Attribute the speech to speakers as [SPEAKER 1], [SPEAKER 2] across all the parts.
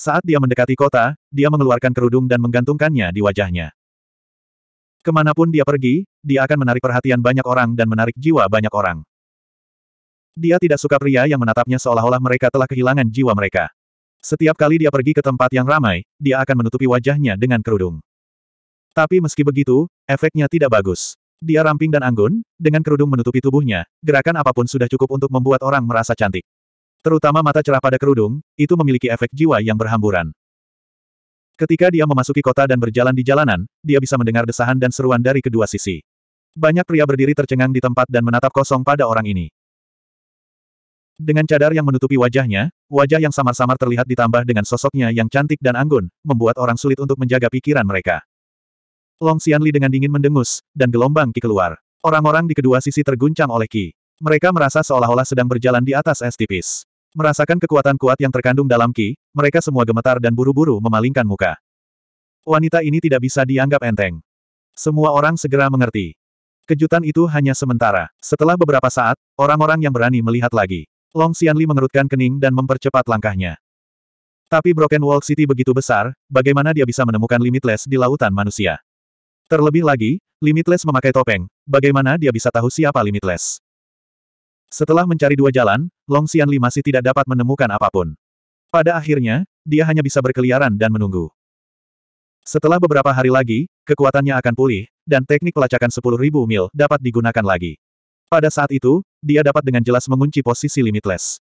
[SPEAKER 1] Saat dia mendekati kota, dia mengeluarkan kerudung dan menggantungkannya di wajahnya. Kemanapun dia pergi, dia akan menarik perhatian banyak orang dan menarik jiwa banyak orang. Dia tidak suka pria yang menatapnya seolah-olah mereka telah kehilangan jiwa mereka. Setiap kali dia pergi ke tempat yang ramai, dia akan menutupi wajahnya dengan kerudung. Tapi meski begitu, efeknya tidak bagus. Dia ramping dan anggun, dengan kerudung menutupi tubuhnya, gerakan apapun sudah cukup untuk membuat orang merasa cantik. Terutama mata cerah pada kerudung, itu memiliki efek jiwa yang berhamburan. Ketika dia memasuki kota dan berjalan di jalanan, dia bisa mendengar desahan dan seruan dari kedua sisi. Banyak pria berdiri tercengang di tempat dan menatap kosong pada orang ini. Dengan cadar yang menutupi wajahnya, wajah yang samar-samar terlihat ditambah dengan sosoknya yang cantik dan anggun, membuat orang sulit untuk menjaga pikiran mereka. Long Xianli dengan dingin mendengus, dan gelombang Ki keluar. Orang-orang di kedua sisi terguncang oleh Ki. Mereka merasa seolah-olah sedang berjalan di atas es tipis. Merasakan kekuatan kuat yang terkandung dalam Ki, mereka semua gemetar dan buru-buru memalingkan muka. Wanita ini tidak bisa dianggap enteng. Semua orang segera mengerti. Kejutan itu hanya sementara. Setelah beberapa saat, orang-orang yang berani melihat lagi. Long Xianli mengerutkan kening dan mempercepat langkahnya. Tapi Broken Wall City begitu besar, bagaimana dia bisa menemukan Limitless di lautan manusia? Terlebih lagi, Limitless memakai topeng, bagaimana dia bisa tahu siapa Limitless? Setelah mencari dua jalan, Long Xianli masih tidak dapat menemukan apapun. Pada akhirnya, dia hanya bisa berkeliaran dan menunggu. Setelah beberapa hari lagi, kekuatannya akan pulih, dan teknik pelacakan 10.000 mil dapat digunakan lagi. Pada saat itu, dia dapat dengan jelas mengunci posisi limitless.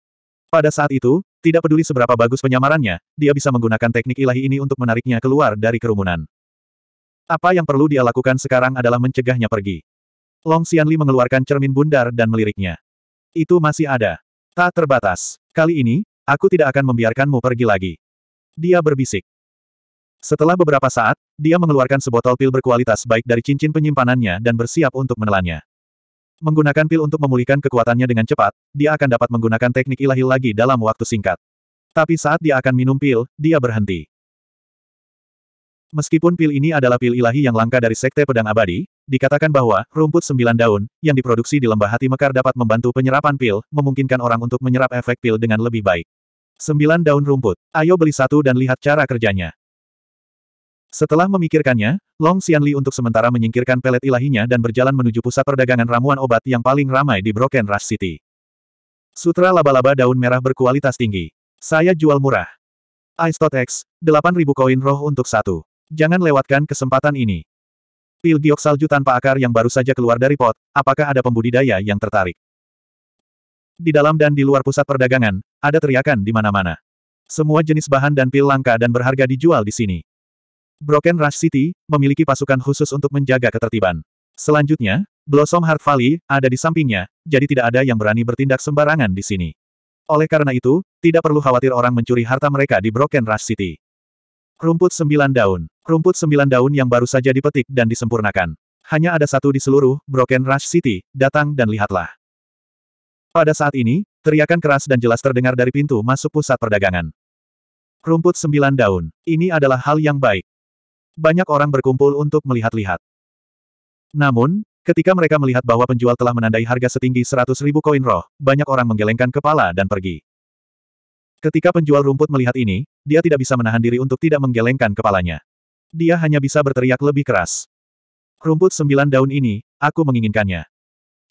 [SPEAKER 1] Pada saat itu, tidak peduli seberapa bagus penyamarannya, dia bisa menggunakan teknik ilahi ini untuk menariknya keluar dari kerumunan. Apa yang perlu dia lakukan sekarang adalah mencegahnya pergi. Long Xianli mengeluarkan cermin bundar dan meliriknya. Itu masih ada. Tak terbatas. Kali ini, aku tidak akan membiarkanmu pergi lagi. Dia berbisik. Setelah beberapa saat, dia mengeluarkan sebotol pil berkualitas baik dari cincin penyimpanannya dan bersiap untuk menelannya. Menggunakan pil untuk memulihkan kekuatannya dengan cepat, dia akan dapat menggunakan teknik ilahi lagi dalam waktu singkat. Tapi saat dia akan minum pil, dia berhenti. Meskipun pil ini adalah pil ilahi yang langka dari Sekte Pedang Abadi, dikatakan bahwa rumput sembilan daun yang diproduksi di lembah hati Mekar dapat membantu penyerapan pil, memungkinkan orang untuk menyerap efek pil dengan lebih baik. Sembilan daun rumput. Ayo beli satu dan lihat cara kerjanya. Setelah memikirkannya, Long Xianli untuk sementara menyingkirkan pelet ilahinya dan berjalan menuju pusat perdagangan ramuan obat yang paling ramai di Broken Rush City. Sutra laba-laba daun merah berkualitas tinggi. Saya jual murah. Ice Tot X, 8000 koin roh untuk satu. Jangan lewatkan kesempatan ini. Pil giok salju tanpa akar yang baru saja keluar dari pot, apakah ada pembudidaya yang tertarik? Di dalam dan di luar pusat perdagangan, ada teriakan di mana-mana. Semua jenis bahan dan pil langka dan berharga dijual di sini. Broken Rush City memiliki pasukan khusus untuk menjaga ketertiban. Selanjutnya, Blossom Heart Valley ada di sampingnya, jadi tidak ada yang berani bertindak sembarangan di sini. Oleh karena itu, tidak perlu khawatir orang mencuri harta mereka di Broken Rush City. Rumput sembilan daun. Rumput sembilan daun yang baru saja dipetik dan disempurnakan. Hanya ada satu di seluruh Broken Rush City, datang dan lihatlah. Pada saat ini, teriakan keras dan jelas terdengar dari pintu masuk pusat perdagangan. Rumput sembilan daun, ini adalah hal yang baik. Banyak orang berkumpul untuk melihat-lihat. Namun, ketika mereka melihat bahwa penjual telah menandai harga setinggi seratus ribu koin roh, banyak orang menggelengkan kepala dan pergi. Ketika penjual rumput melihat ini, dia tidak bisa menahan diri untuk tidak menggelengkan kepalanya dia hanya bisa berteriak lebih keras. Rumput sembilan daun ini, aku menginginkannya.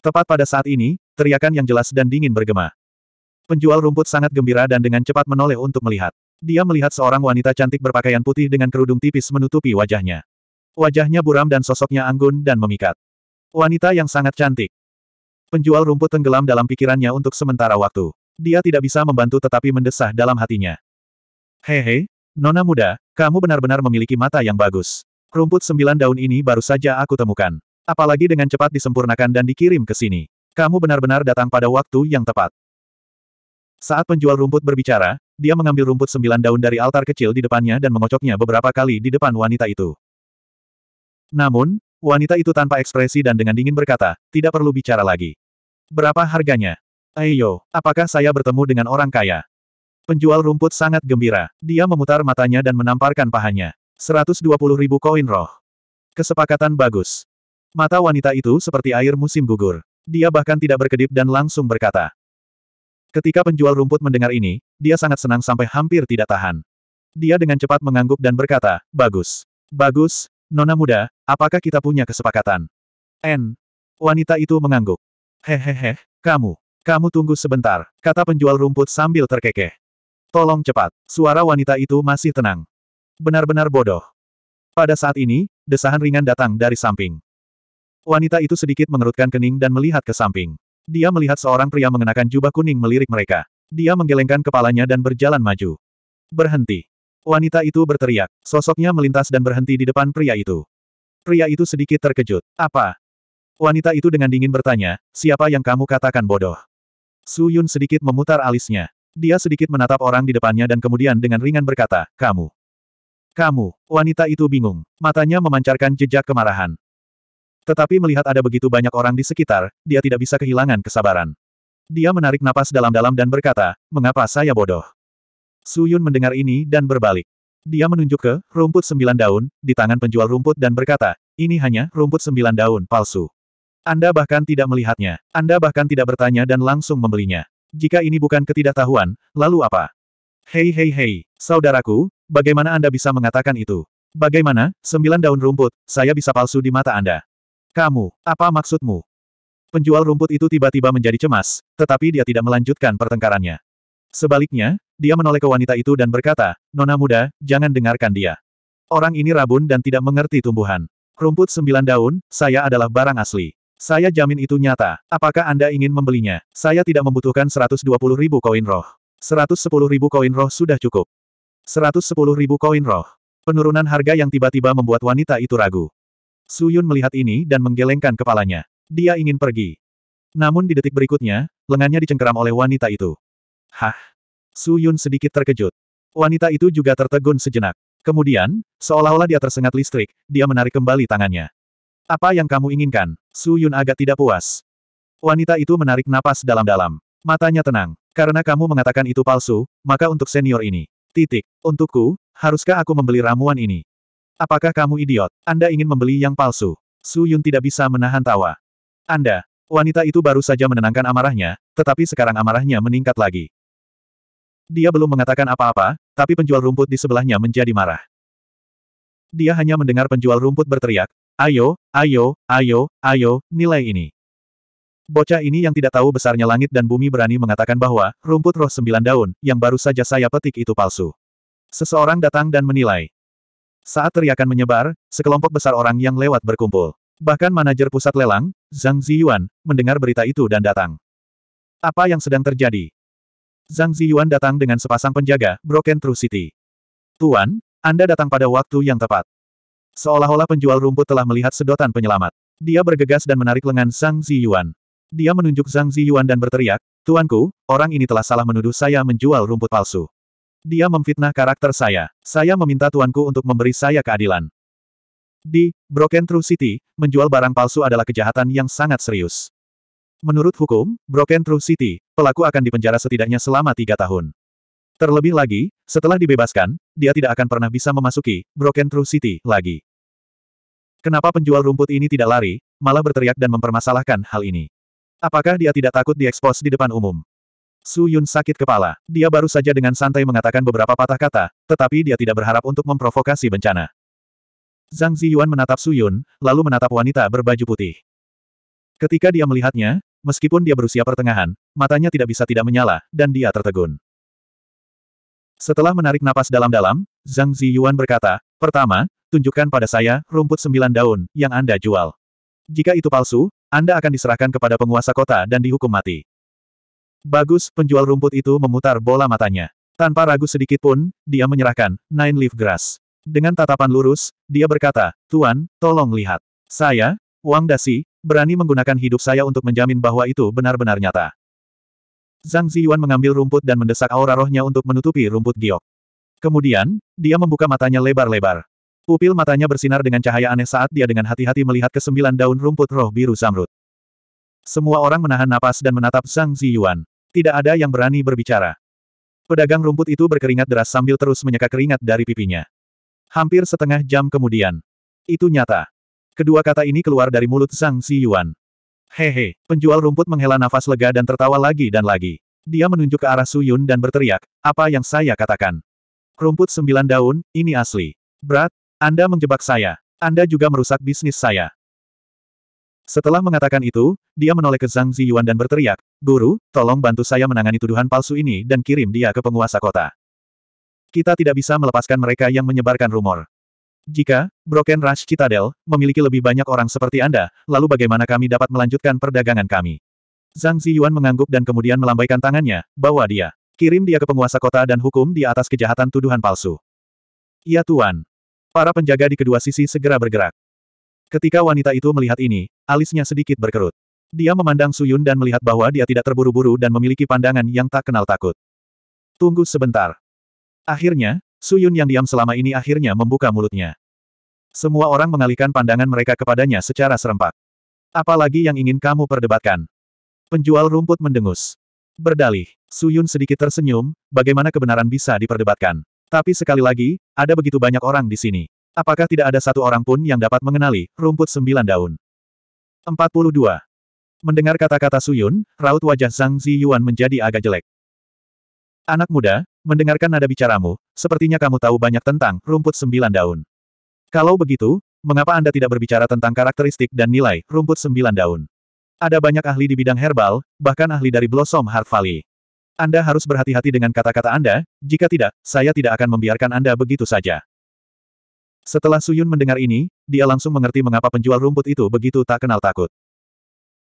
[SPEAKER 1] Tepat pada saat ini, teriakan yang jelas dan dingin bergema. Penjual rumput sangat gembira dan dengan cepat menoleh untuk melihat. Dia melihat seorang wanita cantik berpakaian putih dengan kerudung tipis menutupi wajahnya. Wajahnya buram dan sosoknya anggun dan memikat. Wanita yang sangat cantik. Penjual rumput tenggelam dalam pikirannya untuk sementara waktu. Dia tidak bisa membantu tetapi mendesah dalam hatinya. Hehe, Nona muda, kamu benar-benar memiliki mata yang bagus. Rumput sembilan daun ini baru saja aku temukan. Apalagi dengan cepat disempurnakan dan dikirim ke sini. Kamu benar-benar datang pada waktu yang tepat. Saat penjual rumput berbicara, dia mengambil rumput sembilan daun dari altar kecil di depannya dan mengocoknya beberapa kali di depan wanita itu. Namun, wanita itu tanpa ekspresi dan dengan dingin berkata, tidak perlu bicara lagi. Berapa harganya? Ayo, apakah saya bertemu dengan orang kaya? Penjual rumput sangat gembira. Dia memutar matanya dan menamparkan pahanya. 120 ribu koin roh. Kesepakatan bagus. Mata wanita itu seperti air musim gugur. Dia bahkan tidak berkedip dan langsung berkata. Ketika penjual rumput mendengar ini, dia sangat senang sampai hampir tidak tahan. Dia dengan cepat mengangguk dan berkata, Bagus. Bagus, Nona muda, apakah kita punya kesepakatan? N. Wanita itu mengangguk. Hehehe, kamu. Kamu tunggu sebentar, kata penjual rumput sambil terkekeh. Tolong cepat. Suara wanita itu masih tenang. Benar-benar bodoh. Pada saat ini, desahan ringan datang dari samping. Wanita itu sedikit mengerutkan kening dan melihat ke samping. Dia melihat seorang pria mengenakan jubah kuning melirik mereka. Dia menggelengkan kepalanya dan berjalan maju. Berhenti. Wanita itu berteriak. Sosoknya melintas dan berhenti di depan pria itu. Pria itu sedikit terkejut. Apa? Wanita itu dengan dingin bertanya, siapa yang kamu katakan bodoh? Su Yun sedikit memutar alisnya. Dia sedikit menatap orang di depannya dan kemudian dengan ringan berkata, Kamu. Kamu, wanita itu bingung. Matanya memancarkan jejak kemarahan. Tetapi melihat ada begitu banyak orang di sekitar, dia tidak bisa kehilangan kesabaran. Dia menarik napas dalam-dalam dan berkata, Mengapa saya bodoh? Suyun mendengar ini dan berbalik. Dia menunjuk ke rumput sembilan daun di tangan penjual rumput dan berkata, ini hanya rumput sembilan daun palsu. Anda bahkan tidak melihatnya. Anda bahkan tidak bertanya dan langsung membelinya. Jika ini bukan ketidaktahuan, lalu apa? Hei hei hei, saudaraku, bagaimana Anda bisa mengatakan itu? Bagaimana, sembilan daun rumput, saya bisa palsu di mata Anda. Kamu, apa maksudmu? Penjual rumput itu tiba-tiba menjadi cemas, tetapi dia tidak melanjutkan pertengkarannya. Sebaliknya, dia menoleh ke wanita itu dan berkata, Nona muda, jangan dengarkan dia. Orang ini rabun dan tidak mengerti tumbuhan. Rumput sembilan daun, saya adalah barang asli. Saya jamin itu nyata. Apakah Anda ingin membelinya? Saya tidak membutuhkan 120 ribu koin roh. 110 ribu koin roh sudah cukup. 110 ribu koin roh. Penurunan harga yang tiba-tiba membuat wanita itu ragu. Suyun melihat ini dan menggelengkan kepalanya. Dia ingin pergi. Namun di detik berikutnya, lengannya dicengkeram oleh wanita itu. Hah? Suyun sedikit terkejut. Wanita itu juga tertegun sejenak. Kemudian, seolah-olah dia tersengat listrik, dia menarik kembali tangannya. Apa yang kamu inginkan? Su Yun agak tidak puas. Wanita itu menarik napas dalam-dalam. Matanya tenang. Karena kamu mengatakan itu palsu, maka untuk senior ini. Titik. Untukku, haruskah aku membeli ramuan ini? Apakah kamu idiot? Anda ingin membeli yang palsu? Su Yun tidak bisa menahan tawa. Anda. Wanita itu baru saja menenangkan amarahnya, tetapi sekarang amarahnya meningkat lagi. Dia belum mengatakan apa-apa, tapi penjual rumput di sebelahnya menjadi marah. Dia hanya mendengar penjual rumput berteriak, Ayo, ayo, ayo, ayo, nilai ini. Bocah ini yang tidak tahu besarnya langit dan bumi berani mengatakan bahwa rumput roh sembilan daun yang baru saja saya petik itu palsu. Seseorang datang dan menilai. Saat teriakan menyebar, sekelompok besar orang yang lewat berkumpul. Bahkan manajer pusat lelang, Zhang Ziyuan, mendengar berita itu dan datang. Apa yang sedang terjadi? Zhang Ziyuan datang dengan sepasang penjaga, Broken True City. Tuan, Anda datang pada waktu yang tepat. Seolah-olah penjual rumput telah melihat sedotan penyelamat. Dia bergegas dan menarik lengan Zhang Ziyuan. Dia menunjuk Zhang Ziyuan dan berteriak, Tuanku, orang ini telah salah menuduh saya menjual rumput palsu. Dia memfitnah karakter saya. Saya meminta tuanku untuk memberi saya keadilan. Di Broken True City, menjual barang palsu adalah kejahatan yang sangat serius. Menurut hukum, Broken True City, pelaku akan dipenjara setidaknya selama tiga tahun. Terlebih lagi, setelah dibebaskan, dia tidak akan pernah bisa memasuki Broken True City lagi. Kenapa penjual rumput ini tidak lari, malah berteriak dan mempermasalahkan hal ini? Apakah dia tidak takut diekspos di depan umum? Su Yun sakit kepala. Dia baru saja dengan santai mengatakan beberapa patah kata, tetapi dia tidak berharap untuk memprovokasi bencana. Zhang Ziyuan menatap Su Yun, lalu menatap wanita berbaju putih. Ketika dia melihatnya, meskipun dia berusia pertengahan, matanya tidak bisa tidak menyala, dan dia tertegun. Setelah menarik napas dalam-dalam, Zhang Ziyuan berkata, Pertama, tunjukkan pada saya rumput sembilan daun yang Anda jual. Jika itu palsu, Anda akan diserahkan kepada penguasa kota dan dihukum mati. Bagus, penjual rumput itu memutar bola matanya. Tanpa ragu sedikit pun, dia menyerahkan Nine Leaf Grass. Dengan tatapan lurus, dia berkata, Tuan, tolong lihat. Saya, Wang Dasi, berani menggunakan hidup saya untuk menjamin bahwa itu benar-benar nyata. Zhang Ziyuan mengambil rumput dan mendesak aura rohnya untuk menutupi rumput giok. Kemudian, dia membuka matanya lebar-lebar. Pupil matanya bersinar dengan cahaya aneh saat dia dengan hati-hati melihat kesembilan daun rumput roh biru zamrud. Semua orang menahan napas dan menatap Zhang Ziyuan. Tidak ada yang berani berbicara. Pedagang rumput itu berkeringat deras sambil terus menyeka keringat dari pipinya. Hampir setengah jam kemudian. Itu nyata. Kedua kata ini keluar dari mulut Zhang Ziyuan. Hehe, penjual rumput menghela nafas lega dan tertawa lagi dan lagi. Dia menunjuk ke arah Suyun dan berteriak, apa yang saya katakan? Rumput sembilan daun, ini asli. Berat, Anda menjebak saya. Anda juga merusak bisnis saya. Setelah mengatakan itu, dia menoleh ke Zhang Ziyuan dan berteriak, Guru, tolong bantu saya menangani tuduhan palsu ini dan kirim dia ke penguasa kota. Kita tidak bisa melepaskan mereka yang menyebarkan rumor. Jika, Broken Rush Citadel, memiliki lebih banyak orang seperti Anda, lalu bagaimana kami dapat melanjutkan perdagangan kami? Zhang Ziyuan mengangguk dan kemudian melambaikan tangannya, bahwa dia. Kirim dia ke penguasa kota dan hukum di atas kejahatan tuduhan palsu. Ya Tuan. Para penjaga di kedua sisi segera bergerak. Ketika wanita itu melihat ini, alisnya sedikit berkerut. Dia memandang Suyun dan melihat bahwa dia tidak terburu-buru dan memiliki pandangan yang tak kenal takut. Tunggu sebentar. Akhirnya, Suyun yang diam selama ini akhirnya membuka mulutnya. Semua orang mengalihkan pandangan mereka kepadanya secara serempak. Apalagi yang ingin kamu perdebatkan? Penjual rumput mendengus. Berdalih, Suyun sedikit tersenyum, bagaimana kebenaran bisa diperdebatkan. Tapi sekali lagi, ada begitu banyak orang di sini. Apakah tidak ada satu orang pun yang dapat mengenali rumput sembilan daun? 42. Mendengar kata-kata Suyun, raut wajah Zhang Ziyuan menjadi agak jelek. Anak muda, Mendengarkan nada bicaramu, sepertinya kamu tahu banyak tentang rumput sembilan daun. Kalau begitu, mengapa Anda tidak berbicara tentang karakteristik dan nilai rumput sembilan daun? Ada banyak ahli di bidang herbal, bahkan ahli dari Blossom Heart Valley. Anda harus berhati-hati dengan kata-kata Anda, jika tidak, saya tidak akan membiarkan Anda begitu saja. Setelah Suyun mendengar ini, dia langsung mengerti mengapa penjual rumput itu begitu tak kenal takut.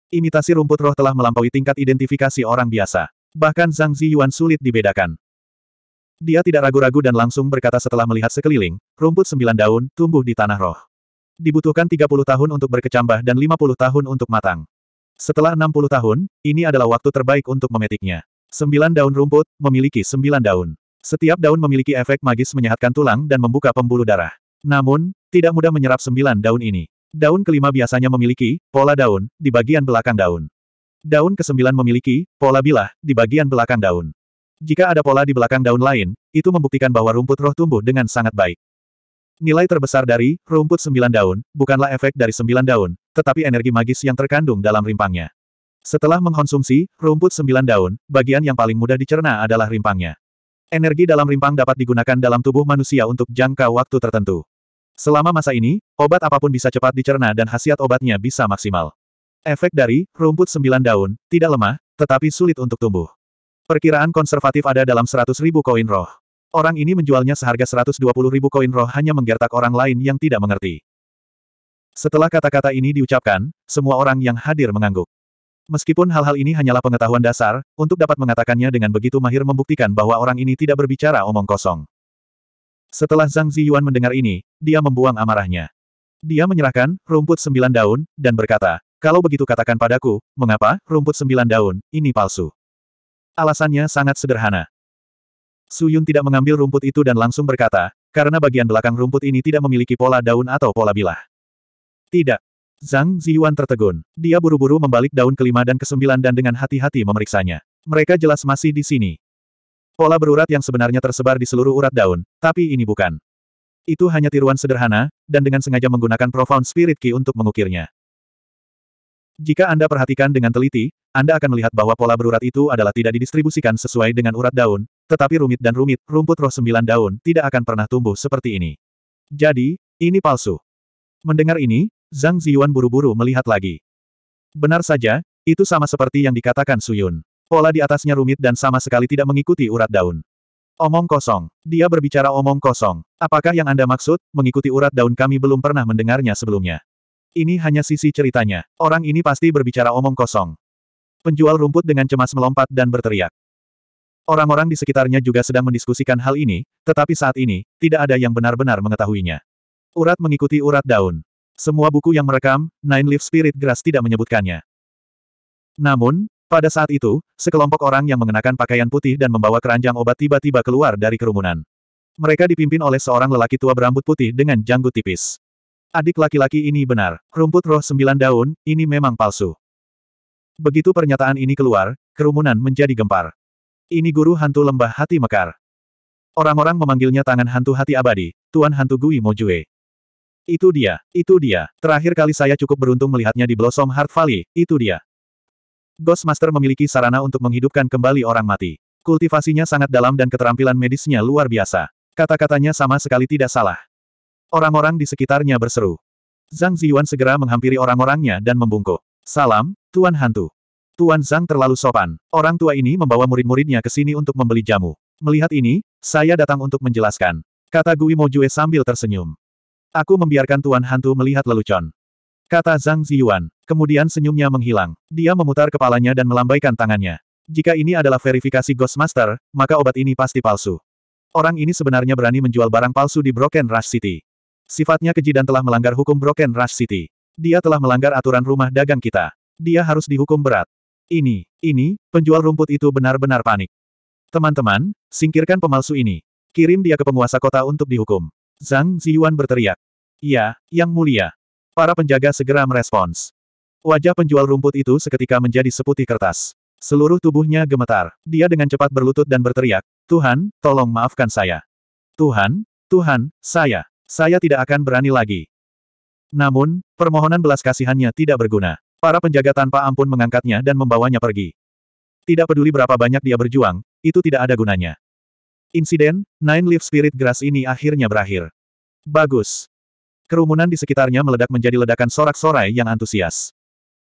[SPEAKER 1] Imitasi rumput roh telah melampaui tingkat identifikasi orang biasa. Bahkan Zhang Ziyuan sulit dibedakan. Dia tidak ragu-ragu dan langsung berkata setelah melihat sekeliling, rumput sembilan daun tumbuh di tanah roh. Dibutuhkan 30 tahun untuk berkecambah dan 50 tahun untuk matang. Setelah 60 tahun, ini adalah waktu terbaik untuk memetiknya. Sembilan daun rumput, memiliki sembilan daun. Setiap daun memiliki efek magis menyehatkan tulang dan membuka pembuluh darah. Namun, tidak mudah menyerap sembilan daun ini. Daun kelima biasanya memiliki pola daun di bagian belakang daun. Daun kesembilan memiliki pola bilah di bagian belakang daun. Jika ada pola di belakang daun lain, itu membuktikan bahwa rumput roh tumbuh dengan sangat baik. Nilai terbesar dari rumput sembilan daun bukanlah efek dari sembilan daun, tetapi energi magis yang terkandung dalam rimpangnya. Setelah mengkonsumsi rumput sembilan daun, bagian yang paling mudah dicerna adalah rimpangnya. Energi dalam rimpang dapat digunakan dalam tubuh manusia untuk jangka waktu tertentu. Selama masa ini, obat apapun bisa cepat dicerna dan khasiat obatnya bisa maksimal. Efek dari rumput sembilan daun tidak lemah, tetapi sulit untuk tumbuh. Perkiraan konservatif ada dalam 100 ribu koin roh. Orang ini menjualnya seharga 120 ribu koin roh hanya menggertak orang lain yang tidak mengerti. Setelah kata-kata ini diucapkan, semua orang yang hadir mengangguk. Meskipun hal-hal ini hanyalah pengetahuan dasar, untuk dapat mengatakannya dengan begitu mahir membuktikan bahwa orang ini tidak berbicara omong kosong. Setelah Zhang Ziyuan mendengar ini, dia membuang amarahnya. Dia menyerahkan rumput sembilan daun, dan berkata, kalau begitu katakan padaku, mengapa rumput sembilan daun, ini palsu. Alasannya sangat sederhana. Su Yun tidak mengambil rumput itu dan langsung berkata, karena bagian belakang rumput ini tidak memiliki pola daun atau pola bilah. Tidak. Zhang Ziyuan tertegun. Dia buru-buru membalik daun kelima dan kesembilan dan dengan hati-hati memeriksanya. Mereka jelas masih di sini. Pola berurat yang sebenarnya tersebar di seluruh urat daun, tapi ini bukan. Itu hanya tiruan sederhana, dan dengan sengaja menggunakan Profound Spirit Key untuk mengukirnya. Jika Anda perhatikan dengan teliti, Anda akan melihat bahwa pola berurat itu adalah tidak didistribusikan sesuai dengan urat daun, tetapi rumit dan rumit, rumput roh sembilan daun tidak akan pernah tumbuh seperti ini. Jadi, ini palsu. Mendengar ini, Zhang Ziyuan buru-buru melihat lagi. Benar saja, itu sama seperti yang dikatakan Suyun. Pola di atasnya rumit dan sama sekali tidak mengikuti urat daun. Omong kosong. Dia berbicara omong kosong. Apakah yang Anda maksud, mengikuti urat daun kami belum pernah mendengarnya sebelumnya. Ini hanya sisi ceritanya. Orang ini pasti berbicara omong kosong. Penjual rumput dengan cemas melompat dan berteriak. Orang-orang di sekitarnya juga sedang mendiskusikan hal ini, tetapi saat ini, tidak ada yang benar-benar mengetahuinya. Urat mengikuti urat daun. Semua buku yang merekam, Nine Leaf Spirit Grass tidak menyebutkannya. Namun, pada saat itu, sekelompok orang yang mengenakan pakaian putih dan membawa keranjang obat tiba-tiba keluar dari kerumunan. Mereka dipimpin oleh seorang lelaki tua berambut putih dengan janggut tipis adik laki-laki ini benar, rumput roh sembilan daun, ini memang palsu. Begitu pernyataan ini keluar, kerumunan menjadi gempar. Ini guru hantu lembah hati mekar. Orang-orang memanggilnya tangan hantu hati abadi, Tuan Hantu Gui Mojue. Itu dia, itu dia. Terakhir kali saya cukup beruntung melihatnya di Blossom Heart Valley, itu dia. Ghost Master memiliki sarana untuk menghidupkan kembali orang mati. Kultivasinya sangat dalam dan keterampilan medisnya luar biasa. Kata-katanya sama sekali tidak salah. Orang-orang di sekitarnya berseru. Zhang Ziyuan segera menghampiri orang-orangnya dan membungkuk. Salam, Tuan Hantu. Tuan Zhang terlalu sopan. Orang tua ini membawa murid-muridnya ke sini untuk membeli jamu. Melihat ini, saya datang untuk menjelaskan. Kata Gui Mojue sambil tersenyum. Aku membiarkan Tuan Hantu melihat lelucon. Kata Zhang Ziyuan. Kemudian senyumnya menghilang. Dia memutar kepalanya dan melambaikan tangannya. Jika ini adalah verifikasi Ghost Master, maka obat ini pasti palsu. Orang ini sebenarnya berani menjual barang palsu di Broken Rush City. Sifatnya keji dan telah melanggar hukum Broken Rush City. Dia telah melanggar aturan rumah dagang kita. Dia harus dihukum berat. Ini, ini, penjual rumput itu benar-benar panik. Teman-teman, singkirkan pemalsu ini. Kirim dia ke penguasa kota untuk dihukum. Zhang Ziyuan berteriak. Ya, yang mulia. Para penjaga segera merespons. Wajah penjual rumput itu seketika menjadi seputih kertas. Seluruh tubuhnya gemetar. Dia dengan cepat berlutut dan berteriak, Tuhan, tolong maafkan saya. Tuhan, Tuhan, saya. Saya tidak akan berani lagi. Namun, permohonan belas kasihannya tidak berguna. Para penjaga tanpa ampun mengangkatnya dan membawanya pergi. Tidak peduli berapa banyak dia berjuang, itu tidak ada gunanya. Insiden, Nine Leaf Spirit Grass ini akhirnya berakhir. Bagus. Kerumunan di sekitarnya meledak menjadi ledakan sorak-sorai yang antusias.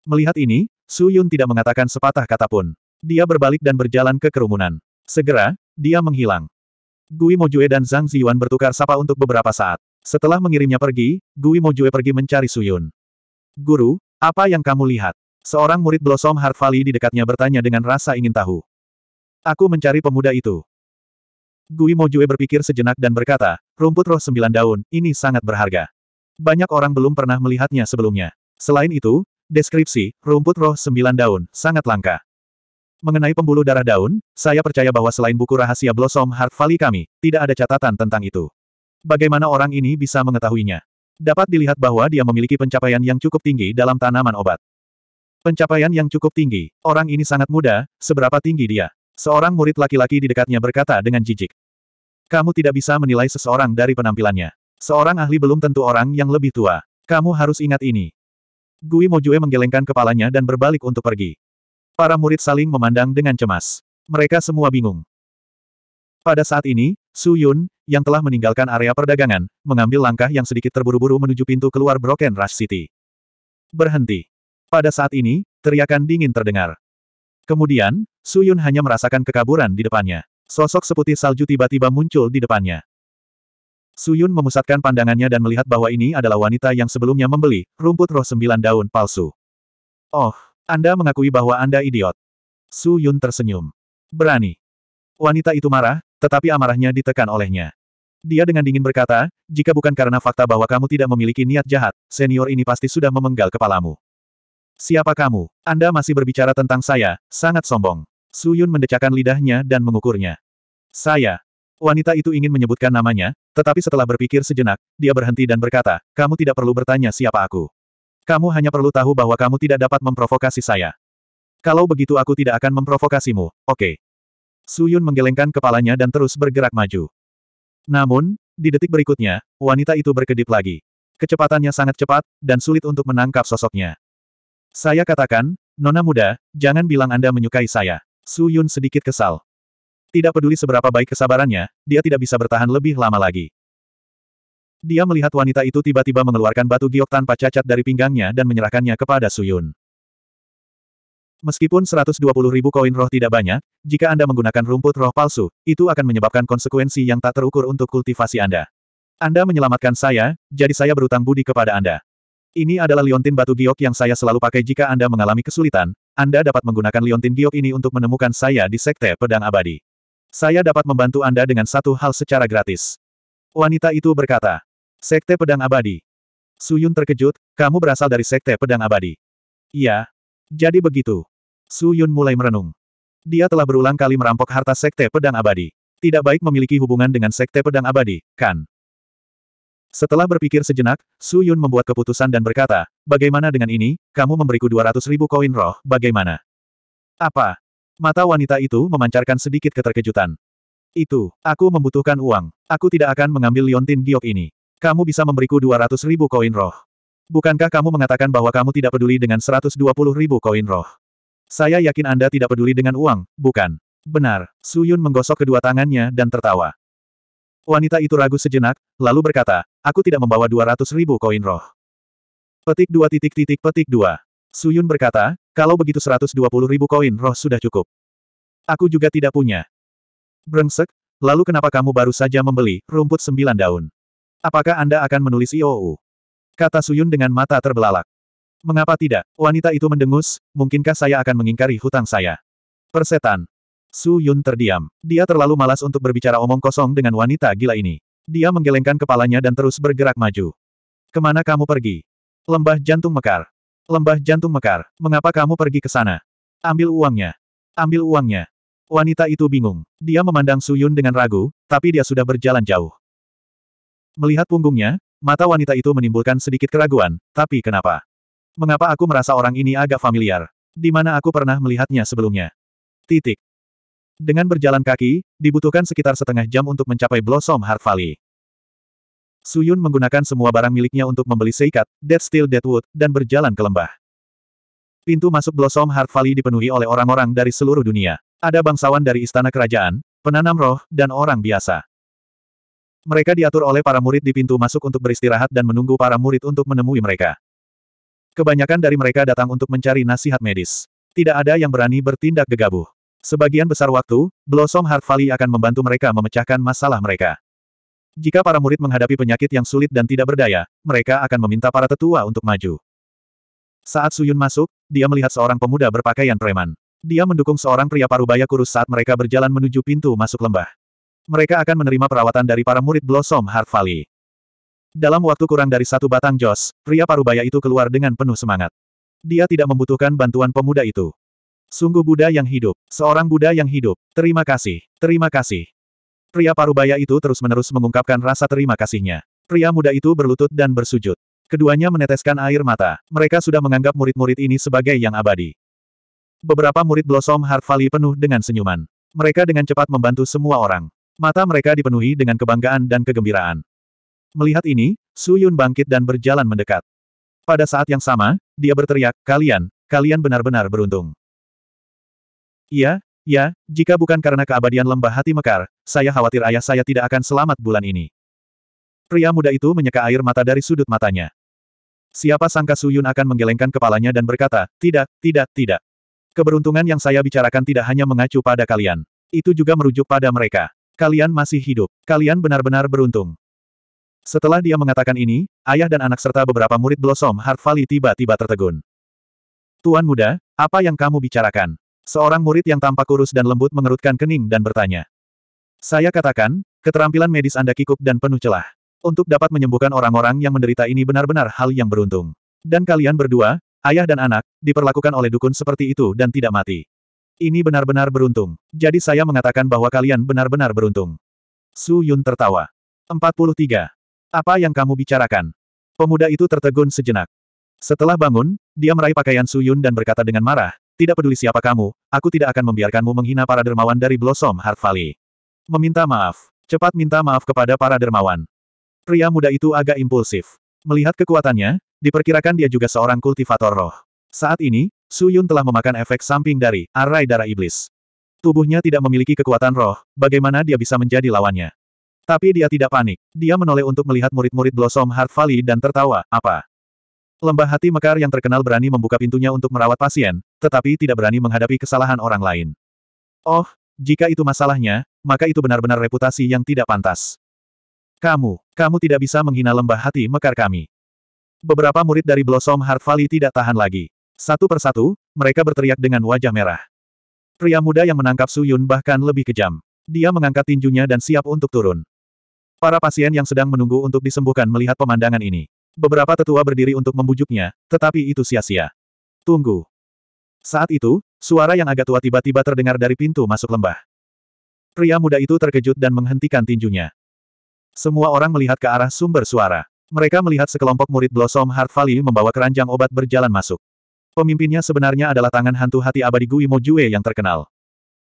[SPEAKER 1] Melihat ini, Su Yun tidak mengatakan sepatah kata pun. Dia berbalik dan berjalan ke kerumunan. Segera, dia menghilang. Gui Mojue dan Zhang Ziyuan bertukar sapa untuk beberapa saat. Setelah mengirimnya pergi, Gui Mojue pergi mencari Suyun. Guru, apa yang kamu lihat? Seorang murid Blossom Heart Valley di dekatnya bertanya dengan rasa ingin tahu. Aku mencari pemuda itu. Gui Mojue berpikir sejenak dan berkata, rumput roh sembilan daun, ini sangat berharga. Banyak orang belum pernah melihatnya sebelumnya. Selain itu, deskripsi, rumput roh sembilan daun, sangat langka. Mengenai pembuluh darah daun, saya percaya bahwa selain buku rahasia Blossom Heart Valley kami, tidak ada catatan tentang itu. Bagaimana orang ini bisa mengetahuinya? Dapat dilihat bahwa dia memiliki pencapaian yang cukup tinggi dalam tanaman obat. Pencapaian yang cukup tinggi, orang ini sangat muda, seberapa tinggi dia? Seorang murid laki-laki di dekatnya berkata dengan jijik. Kamu tidak bisa menilai seseorang dari penampilannya. Seorang ahli belum tentu orang yang lebih tua. Kamu harus ingat ini. Gui Mojue menggelengkan kepalanya dan berbalik untuk pergi. Para murid saling memandang dengan cemas. Mereka semua bingung. Pada saat ini, Su Yun, yang telah meninggalkan area perdagangan, mengambil langkah yang sedikit terburu-buru menuju pintu keluar Broken Rush City. Berhenti. Pada saat ini, teriakan dingin terdengar. Kemudian, Su Yun hanya merasakan kekaburan di depannya. Sosok seputih salju tiba-tiba muncul di depannya. Su Yun memusatkan pandangannya dan melihat bahwa ini adalah wanita yang sebelumnya membeli rumput roh sembilan daun palsu. Oh, anda mengakui bahwa Anda idiot. Su Yun tersenyum. Berani. Wanita itu marah, tetapi amarahnya ditekan olehnya. Dia dengan dingin berkata, jika bukan karena fakta bahwa kamu tidak memiliki niat jahat, senior ini pasti sudah memenggal kepalamu. Siapa kamu? Anda masih berbicara tentang saya, sangat sombong. Su Yun mendecakkan lidahnya dan mengukurnya. Saya. Wanita itu ingin menyebutkan namanya, tetapi setelah berpikir sejenak, dia berhenti dan berkata, kamu tidak perlu bertanya siapa aku. Kamu hanya perlu tahu bahwa kamu tidak dapat memprovokasi saya. Kalau begitu aku tidak akan memprovokasimu, oke. Okay. Yun menggelengkan kepalanya dan terus bergerak maju. Namun, di detik berikutnya, wanita itu berkedip lagi. Kecepatannya sangat cepat, dan sulit untuk menangkap sosoknya. Saya katakan, Nona muda, jangan bilang Anda menyukai saya. Su Yun sedikit kesal. Tidak peduli seberapa baik kesabarannya, dia tidak bisa bertahan lebih lama lagi. Dia melihat wanita itu tiba-tiba mengeluarkan batu giok tanpa cacat dari pinggangnya dan menyerahkannya kepada Suyun. Meskipun 120 ribu koin roh tidak banyak, jika Anda menggunakan rumput roh palsu, itu akan menyebabkan konsekuensi yang tak terukur untuk kultivasi Anda. Anda menyelamatkan saya, jadi saya berutang budi kepada Anda. Ini adalah liontin batu giok yang saya selalu pakai jika Anda mengalami kesulitan, Anda dapat menggunakan liontin giok ini untuk menemukan saya di Sekte Pedang Abadi. Saya dapat membantu Anda dengan satu hal secara gratis. Wanita itu berkata. Sekte Pedang Abadi. Suyun terkejut, kamu berasal dari Sekte Pedang Abadi. Iya. Jadi begitu. Suyun mulai merenung. Dia telah berulang kali merampok harta Sekte Pedang Abadi. Tidak baik memiliki hubungan dengan Sekte Pedang Abadi, kan? Setelah berpikir sejenak, Su Yun membuat keputusan dan berkata, bagaimana dengan ini, kamu memberiku 200 ribu koin roh, bagaimana? Apa? Mata wanita itu memancarkan sedikit keterkejutan. Itu, aku membutuhkan uang. Aku tidak akan mengambil liontin giok ini. Kamu bisa memberiku 200 ribu koin roh. Bukankah kamu mengatakan bahwa kamu tidak peduli dengan 120 ribu koin roh? Saya yakin Anda tidak peduli dengan uang, bukan? Benar, Suyun menggosok kedua tangannya dan tertawa. Wanita itu ragu sejenak, lalu berkata, aku tidak membawa 200 ribu koin roh. Petik dua titik titik petik dua. Suyun berkata, kalau begitu 120 ribu koin roh sudah cukup. Aku juga tidak punya. Brengsek, lalu kenapa kamu baru saja membeli rumput sembilan daun? Apakah Anda akan menulis IOU? Kata Suyun dengan mata terbelalak. Mengapa tidak? Wanita itu mendengus, mungkinkah saya akan mengingkari hutang saya? Persetan. Su Yun terdiam. Dia terlalu malas untuk berbicara omong kosong dengan wanita gila ini. Dia menggelengkan kepalanya dan terus bergerak maju. Kemana kamu pergi? Lembah jantung mekar. Lembah jantung mekar, mengapa kamu pergi ke sana? Ambil uangnya. Ambil uangnya. Wanita itu bingung. Dia memandang Suyun dengan ragu, tapi dia sudah berjalan jauh. Melihat punggungnya, mata wanita itu menimbulkan sedikit keraguan, tapi kenapa? Mengapa aku merasa orang ini agak familiar? Di mana aku pernah melihatnya sebelumnya? Titik. Dengan berjalan kaki, dibutuhkan sekitar setengah jam untuk mencapai Blossom Heart Valley. Suyun menggunakan semua barang miliknya untuk membeli seikat, Dead Steel dead wood, dan berjalan ke lembah. Pintu masuk Blossom Heart Valley dipenuhi oleh orang-orang dari seluruh dunia. Ada bangsawan dari istana kerajaan, penanam roh, dan orang biasa. Mereka diatur oleh para murid di pintu masuk untuk beristirahat dan menunggu para murid untuk menemui mereka. Kebanyakan dari mereka datang untuk mencari nasihat medis. Tidak ada yang berani bertindak gegabah. Sebagian besar waktu, Blossom Heart Valley akan membantu mereka memecahkan masalah mereka. Jika para murid menghadapi penyakit yang sulit dan tidak berdaya, mereka akan meminta para tetua untuk maju. Saat Suyun masuk, dia melihat seorang pemuda berpakaian preman. Dia mendukung seorang pria parubaya kurus saat mereka berjalan menuju pintu masuk lembah. Mereka akan menerima perawatan dari para murid Blossom Heart Valley. Dalam waktu kurang dari satu batang jos, pria parubaya itu keluar dengan penuh semangat. Dia tidak membutuhkan bantuan pemuda itu. Sungguh Buddha yang hidup, seorang Buddha yang hidup, terima kasih, terima kasih. Pria parubaya itu terus-menerus mengungkapkan rasa terima kasihnya. Pria muda itu berlutut dan bersujud. Keduanya meneteskan air mata, mereka sudah menganggap murid-murid ini sebagai yang abadi. Beberapa murid Blossom Heart Valley penuh dengan senyuman. Mereka dengan cepat membantu semua orang. Mata mereka dipenuhi dengan kebanggaan dan kegembiraan. Melihat ini, Su Yun bangkit dan berjalan mendekat. Pada saat yang sama, dia berteriak, kalian, kalian benar-benar beruntung. Iya, ya, jika bukan karena keabadian lembah hati mekar, saya khawatir ayah saya tidak akan selamat bulan ini. Pria muda itu menyeka air mata dari sudut matanya. Siapa sangka Su Yun akan menggelengkan kepalanya dan berkata, tidak, tidak, tidak. Keberuntungan yang saya bicarakan tidak hanya mengacu pada kalian. Itu juga merujuk pada mereka. Kalian masih hidup. Kalian benar-benar beruntung. Setelah dia mengatakan ini, ayah dan anak serta beberapa murid Blossom Heart Valley tiba-tiba tertegun. Tuan muda, apa yang kamu bicarakan? Seorang murid yang tampak kurus dan lembut mengerutkan kening dan bertanya. Saya katakan, keterampilan medis Anda kikuk dan penuh celah. Untuk dapat menyembuhkan orang-orang yang menderita ini benar-benar hal yang beruntung. Dan kalian berdua, ayah dan anak, diperlakukan oleh dukun seperti itu dan tidak mati. Ini benar-benar beruntung. Jadi saya mengatakan bahwa kalian benar-benar beruntung. Su Yun tertawa. 43. Apa yang kamu bicarakan? Pemuda itu tertegun sejenak. Setelah bangun, dia meraih pakaian Su Yun dan berkata dengan marah, tidak peduli siapa kamu, aku tidak akan membiarkanmu menghina para dermawan dari Blossom Heart Valley. Meminta maaf. Cepat minta maaf kepada para dermawan. Pria muda itu agak impulsif. Melihat kekuatannya, diperkirakan dia juga seorang kultivator roh. Saat ini, Su Yun telah memakan efek samping dari arai darah iblis. Tubuhnya tidak memiliki kekuatan roh, bagaimana dia bisa menjadi lawannya. Tapi dia tidak panik. Dia menoleh untuk melihat murid-murid Blossom Heart Valley dan tertawa, apa? Lembah hati Mekar yang terkenal berani membuka pintunya untuk merawat pasien, tetapi tidak berani menghadapi kesalahan orang lain. Oh, jika itu masalahnya, maka itu benar-benar reputasi yang tidak pantas. Kamu, kamu tidak bisa menghina lembah hati Mekar kami. Beberapa murid dari Blossom Heart Valley tidak tahan lagi. Satu persatu, mereka berteriak dengan wajah merah. Pria muda yang menangkap Su Yun bahkan lebih kejam. Dia mengangkat tinjunya dan siap untuk turun. Para pasien yang sedang menunggu untuk disembuhkan melihat pemandangan ini. Beberapa tetua berdiri untuk membujuknya, tetapi itu sia-sia. Tunggu. Saat itu, suara yang agak tua tiba-tiba terdengar dari pintu masuk lembah. Pria muda itu terkejut dan menghentikan tinjunya. Semua orang melihat ke arah sumber suara. Mereka melihat sekelompok murid Blossom Heart Valley membawa keranjang obat berjalan masuk. Pemimpinnya sebenarnya adalah tangan hantu hati abadi Gui Mojue yang terkenal.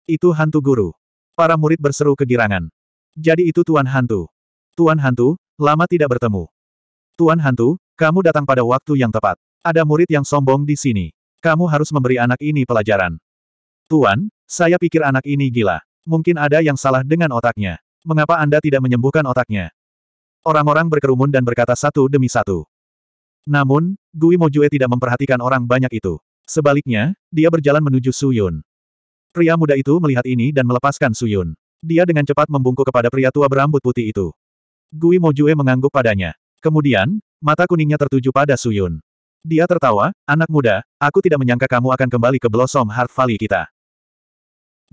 [SPEAKER 1] Itu hantu guru. Para murid berseru kegirangan. Jadi itu Tuan Hantu. Tuan Hantu, lama tidak bertemu. Tuan Hantu, kamu datang pada waktu yang tepat. Ada murid yang sombong di sini. Kamu harus memberi anak ini pelajaran. Tuan, saya pikir anak ini gila. Mungkin ada yang salah dengan otaknya. Mengapa Anda tidak menyembuhkan otaknya? Orang-orang berkerumun dan berkata satu demi satu. Namun, Gui Mojue tidak memperhatikan orang banyak itu. Sebaliknya, dia berjalan menuju Suyun. Pria muda itu melihat ini dan melepaskan Suyun. Dia dengan cepat membungkuk kepada pria tua berambut putih itu. Gui Mojue mengangguk padanya. Kemudian, mata kuningnya tertuju pada Suyun. Dia tertawa, anak muda, aku tidak menyangka kamu akan kembali ke Blossom Heart Valley kita.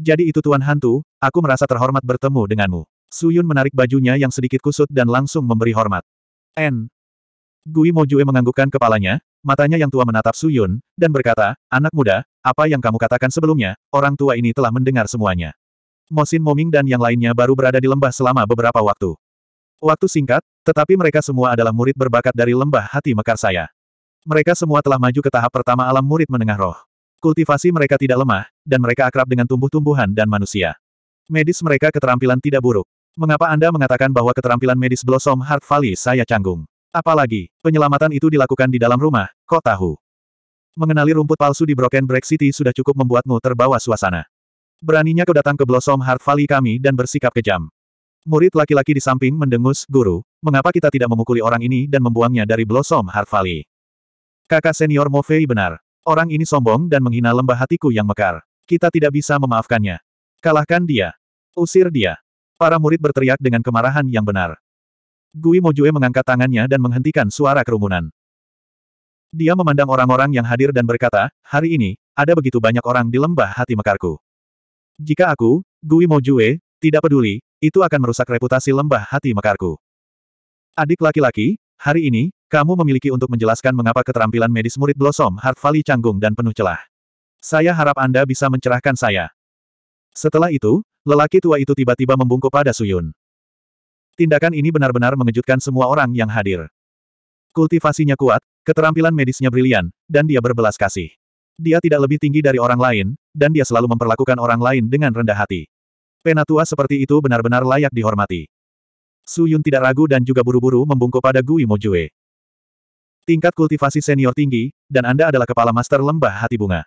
[SPEAKER 1] Jadi itu Tuan Hantu, aku merasa terhormat bertemu denganmu. Suyun menarik bajunya yang sedikit kusut dan langsung memberi hormat. N, Gui Mojue menganggukkan kepalanya, matanya yang tua menatap Su Yun, dan berkata, Anak muda, apa yang kamu katakan sebelumnya, orang tua ini telah mendengar semuanya. Mosin Moming dan yang lainnya baru berada di lembah selama beberapa waktu. Waktu singkat, tetapi mereka semua adalah murid berbakat dari lembah hati mekar saya. Mereka semua telah maju ke tahap pertama alam murid menengah roh. Kultivasi mereka tidak lemah, dan mereka akrab dengan tumbuh-tumbuhan dan manusia. Medis mereka keterampilan tidak buruk. Mengapa Anda mengatakan bahwa keterampilan medis Blossom Heart Valley saya canggung? Apalagi, penyelamatan itu dilakukan di dalam rumah, kok tahu. Mengenali rumput palsu di Broken Break City sudah cukup membuatmu terbawa suasana. Beraninya kau datang ke Blossom Heart Valley kami dan bersikap kejam. Murid laki-laki di samping mendengus, Guru, mengapa kita tidak memukuli orang ini dan membuangnya dari Blossom Heart Valley? Kakak senior Mofei benar. Orang ini sombong dan menghina lembah hatiku yang mekar. Kita tidak bisa memaafkannya. Kalahkan dia. Usir dia. Para murid berteriak dengan kemarahan yang benar. Gui Mojue mengangkat tangannya dan menghentikan suara kerumunan. Dia memandang orang-orang yang hadir dan berkata, hari ini, ada begitu banyak orang di lembah hati mekarku. Jika aku, Gui Mojue, tidak peduli, itu akan merusak reputasi lembah hati mekarku. Adik laki-laki, hari ini, kamu memiliki untuk menjelaskan mengapa keterampilan medis murid Blossom Heart Valley canggung dan penuh celah. Saya harap Anda bisa mencerahkan saya. Setelah itu, lelaki tua itu tiba-tiba membungkuk pada Suyun. Tindakan ini benar-benar mengejutkan semua orang yang hadir. Kultivasinya kuat, keterampilan medisnya brilian, dan dia berbelas kasih. Dia tidak lebih tinggi dari orang lain, dan dia selalu memperlakukan orang lain dengan rendah hati. Penatua seperti itu benar-benar layak dihormati. Su Yun tidak ragu dan juga buru-buru membungkuk pada Gui Mojue. Tingkat kultivasi senior tinggi, dan Anda adalah kepala master lembah hati bunga.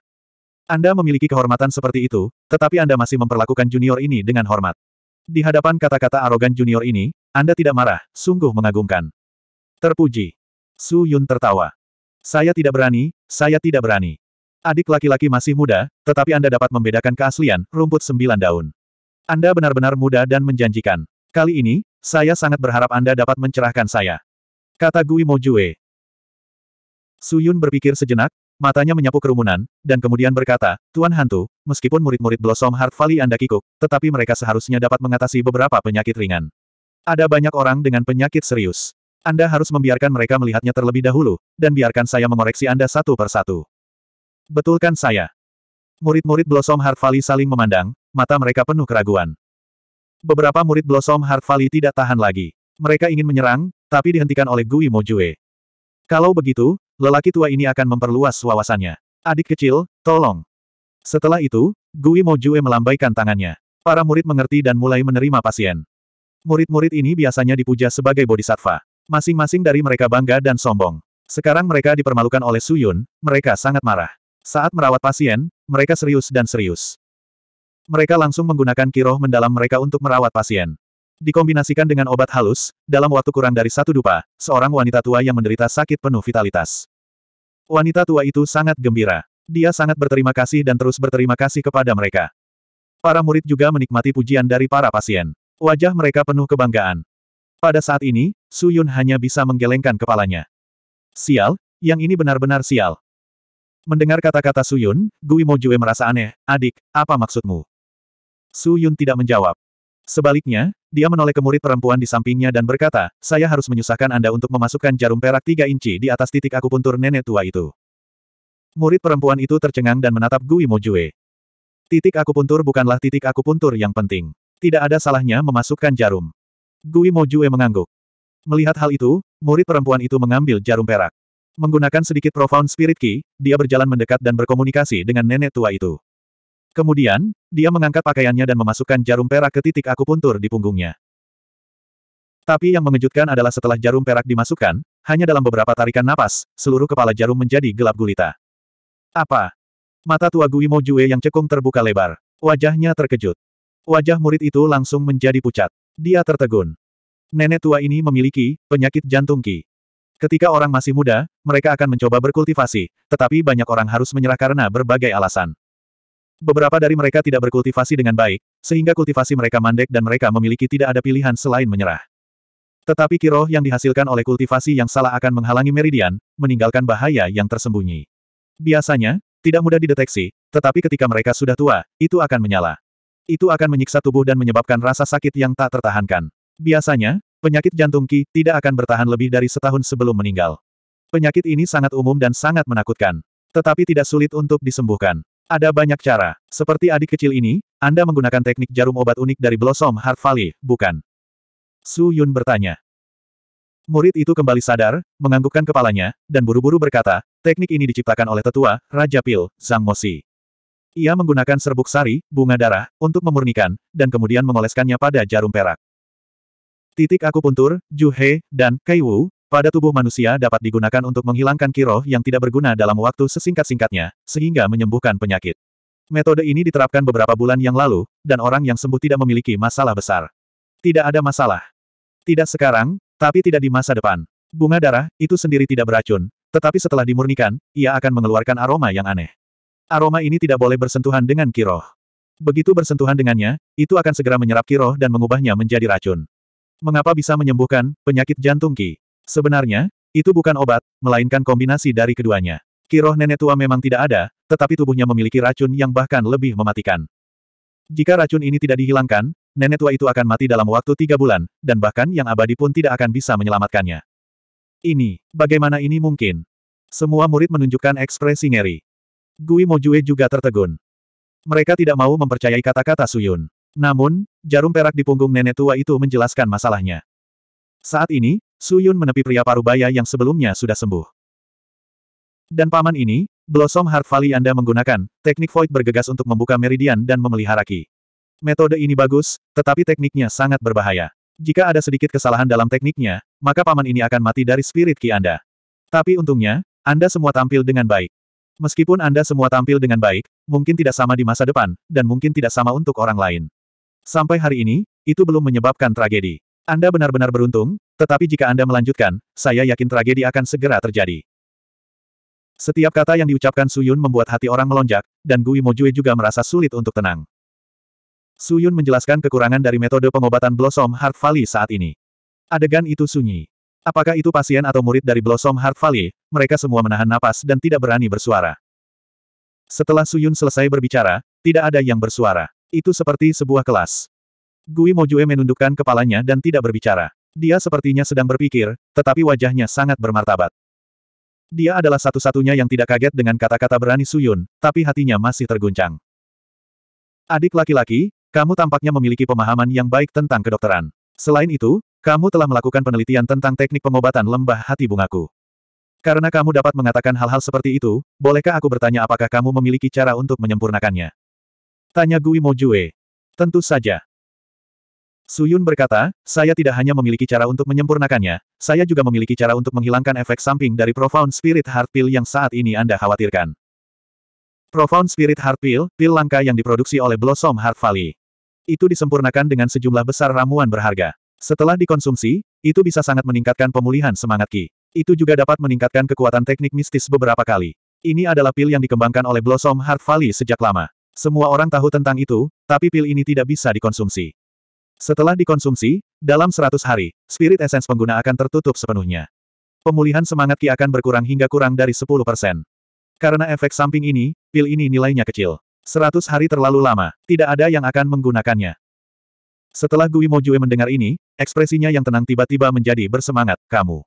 [SPEAKER 1] Anda memiliki kehormatan seperti itu, tetapi Anda masih memperlakukan junior ini dengan hormat. Di hadapan kata-kata arogan junior ini, anda tidak marah, sungguh mengagumkan. Terpuji. Su Yun tertawa. Saya tidak berani, saya tidak berani. Adik laki-laki masih muda, tetapi Anda dapat membedakan keaslian, rumput sembilan daun. Anda benar-benar muda dan menjanjikan. Kali ini, saya sangat berharap Anda dapat mencerahkan saya. Kata Gui Mojue. Yun berpikir sejenak, matanya menyapu kerumunan, dan kemudian berkata, Tuan Hantu, meskipun murid-murid Blossom Heart Valley Anda kikuk, tetapi mereka seharusnya dapat mengatasi beberapa penyakit ringan. Ada banyak orang dengan penyakit serius. Anda harus membiarkan mereka melihatnya terlebih dahulu, dan biarkan saya mengoreksi Anda satu per satu. Betulkan saya. Murid-murid Blossom Heart Valley saling memandang, mata mereka penuh keraguan. Beberapa murid Blossom Heart Valley tidak tahan lagi. Mereka ingin menyerang, tapi dihentikan oleh Gui Mojue. Kalau begitu, lelaki tua ini akan memperluas wawasannya. Adik kecil, tolong. Setelah itu, Gui Mojue melambaikan tangannya. Para murid mengerti dan mulai menerima pasien. Murid-murid ini biasanya dipuja sebagai bodhisattva. Masing-masing dari mereka bangga dan sombong. Sekarang mereka dipermalukan oleh Suyun, mereka sangat marah. Saat merawat pasien, mereka serius dan serius. Mereka langsung menggunakan kiroh mendalam mereka untuk merawat pasien. Dikombinasikan dengan obat halus, dalam waktu kurang dari satu dupa, seorang wanita tua yang menderita sakit penuh vitalitas. Wanita tua itu sangat gembira. Dia sangat berterima kasih dan terus berterima kasih kepada mereka. Para murid juga menikmati pujian dari para pasien. Wajah mereka penuh kebanggaan. Pada saat ini, Su Yun hanya bisa menggelengkan kepalanya. Sial, yang ini benar-benar sial. Mendengar kata-kata Su Yun, Gui Mojue merasa aneh, adik, apa maksudmu? Su Yun tidak menjawab. Sebaliknya, dia menoleh ke murid perempuan di sampingnya dan berkata, saya harus menyusahkan Anda untuk memasukkan jarum perak tiga inci di atas titik akupuntur nenek tua itu. Murid perempuan itu tercengang dan menatap Gui Mojue. Titik akupuntur bukanlah titik akupuntur yang penting. Tidak ada salahnya memasukkan jarum. Gui Mo Ju'e mengangguk. Melihat hal itu, murid perempuan itu mengambil jarum perak. Menggunakan sedikit profound spirit key, dia berjalan mendekat dan berkomunikasi dengan nenek tua itu. Kemudian, dia mengangkat pakaiannya dan memasukkan jarum perak ke titik akupuntur di punggungnya. Tapi yang mengejutkan adalah setelah jarum perak dimasukkan, hanya dalam beberapa tarikan napas, seluruh kepala jarum menjadi gelap gulita. Apa? Mata tua Gui Mo Ju'e yang cekung terbuka lebar. Wajahnya terkejut. Wajah murid itu langsung menjadi pucat. Dia tertegun. Nenek tua ini memiliki penyakit jantung Ki. Ketika orang masih muda, mereka akan mencoba berkultivasi, tetapi banyak orang harus menyerah karena berbagai alasan. Beberapa dari mereka tidak berkultivasi dengan baik, sehingga kultivasi mereka mandek dan mereka memiliki tidak ada pilihan selain menyerah. Tetapi kiroh yang dihasilkan oleh kultivasi yang salah akan menghalangi meridian, meninggalkan bahaya yang tersembunyi. Biasanya, tidak mudah dideteksi, tetapi ketika mereka sudah tua, itu akan menyala. Itu akan menyiksa tubuh dan menyebabkan rasa sakit yang tak tertahankan. Biasanya, penyakit jantung Qi tidak akan bertahan lebih dari setahun sebelum meninggal. Penyakit ini sangat umum dan sangat menakutkan. Tetapi tidak sulit untuk disembuhkan. Ada banyak cara. Seperti adik kecil ini, Anda menggunakan teknik jarum obat unik dari Blossom Heart Valley, bukan? Su Yun bertanya. Murid itu kembali sadar, menganggukkan kepalanya, dan buru-buru berkata, teknik ini diciptakan oleh tetua, Raja Pil, Zhang Mosi. Ia menggunakan serbuk sari, bunga darah, untuk memurnikan, dan kemudian mengoleskannya pada jarum perak. Titik akupuntur, juhe, dan kaiwu, pada tubuh manusia dapat digunakan untuk menghilangkan kiroh yang tidak berguna dalam waktu sesingkat-singkatnya, sehingga menyembuhkan penyakit. Metode ini diterapkan beberapa bulan yang lalu, dan orang yang sembuh tidak memiliki masalah besar. Tidak ada masalah. Tidak sekarang, tapi tidak di masa depan. Bunga darah, itu sendiri tidak beracun, tetapi setelah dimurnikan, ia akan mengeluarkan aroma yang aneh. Aroma ini tidak boleh bersentuhan dengan kiroh. Begitu bersentuhan dengannya, itu akan segera menyerap kiroh dan mengubahnya menjadi racun. Mengapa bisa menyembuhkan penyakit jantung Ki? Sebenarnya, itu bukan obat, melainkan kombinasi dari keduanya. Kiroh nenek tua memang tidak ada, tetapi tubuhnya memiliki racun yang bahkan lebih mematikan. Jika racun ini tidak dihilangkan, nenek tua itu akan mati dalam waktu tiga bulan, dan bahkan yang abadi pun tidak akan bisa menyelamatkannya. Ini, bagaimana ini mungkin? Semua murid menunjukkan ekspresi ngeri. Gui Mojue juga tertegun. Mereka tidak mau mempercayai kata-kata Suyun. Namun, jarum perak di punggung nenek tua itu menjelaskan masalahnya. Saat ini, Suyun menepi pria parubaya yang sebelumnya sudah sembuh. Dan paman ini, Blossom Heart Valley Anda menggunakan, teknik void bergegas untuk membuka meridian dan memelihara ki. Metode ini bagus, tetapi tekniknya sangat berbahaya. Jika ada sedikit kesalahan dalam tekniknya, maka paman ini akan mati dari spirit ki Anda. Tapi untungnya, Anda semua tampil dengan baik. Meskipun Anda semua tampil dengan baik, mungkin tidak sama di masa depan, dan mungkin tidak sama untuk orang lain. Sampai hari ini, itu belum menyebabkan tragedi. Anda benar-benar beruntung, tetapi jika Anda melanjutkan, saya yakin tragedi akan segera terjadi. Setiap kata yang diucapkan Suyun membuat hati orang melonjak, dan Gui Mojue juga merasa sulit untuk tenang. Suyun menjelaskan kekurangan dari metode pengobatan Blossom Heart Valley saat ini. Adegan itu sunyi. Apakah itu pasien atau murid dari Blossom Heart Valley, mereka semua menahan napas dan tidak berani bersuara. Setelah Suyun selesai berbicara, tidak ada yang bersuara. Itu seperti sebuah kelas. Gui Mojue menundukkan kepalanya dan tidak berbicara. Dia sepertinya sedang berpikir, tetapi wajahnya sangat bermartabat. Dia adalah satu-satunya yang tidak kaget dengan kata-kata berani Suyun, tapi hatinya masih terguncang. Adik laki-laki, kamu tampaknya memiliki pemahaman yang baik tentang kedokteran. Selain itu, kamu telah melakukan penelitian tentang teknik pengobatan lembah hati bungaku. Karena kamu dapat mengatakan hal-hal seperti itu, bolehkah aku bertanya apakah kamu memiliki cara untuk menyempurnakannya? Tanya Gui Mojue. Tentu saja. Suyun berkata, saya tidak hanya memiliki cara untuk menyempurnakannya, saya juga memiliki cara untuk menghilangkan efek samping dari Profound Spirit Heart Pill yang saat ini Anda khawatirkan. Profound Spirit Heart Pill, pil langka yang diproduksi oleh Blossom Heart Valley. Itu disempurnakan dengan sejumlah besar ramuan berharga. Setelah dikonsumsi, itu bisa sangat meningkatkan pemulihan semangat Ki. Itu juga dapat meningkatkan kekuatan teknik mistis beberapa kali. Ini adalah pil yang dikembangkan oleh Blossom Heart Valley sejak lama. Semua orang tahu tentang itu, tapi pil ini tidak bisa dikonsumsi. Setelah dikonsumsi, dalam 100 hari, spirit essence pengguna akan tertutup sepenuhnya. Pemulihan semangat Ki akan berkurang hingga kurang dari 10%. Karena efek samping ini, pil ini nilainya kecil. 100 hari terlalu lama, tidak ada yang akan menggunakannya. Setelah Gui Mojue mendengar ini, ekspresinya yang tenang tiba-tiba menjadi bersemangat, kamu.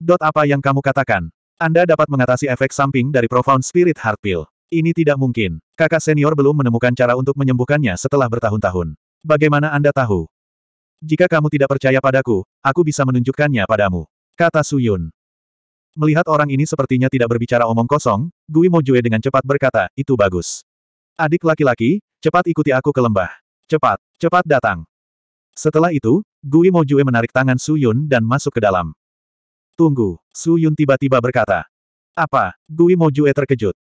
[SPEAKER 1] Dot apa yang kamu katakan? Anda dapat mengatasi efek samping dari Profound Spirit Heart Pill. Ini tidak mungkin. Kakak senior belum menemukan cara untuk menyembuhkannya setelah bertahun-tahun. Bagaimana Anda tahu? Jika kamu tidak percaya padaku, aku bisa menunjukkannya padamu. Kata Suyun. Melihat orang ini sepertinya tidak berbicara omong kosong, Gui Mojue dengan cepat berkata, itu bagus. Adik laki-laki, cepat ikuti aku ke lembah. Cepat, cepat datang. Setelah itu, Gui Mojue menarik tangan Su Yun dan masuk ke dalam. Tunggu, Su Yun tiba-tiba berkata. Apa? Gui Mojue terkejut.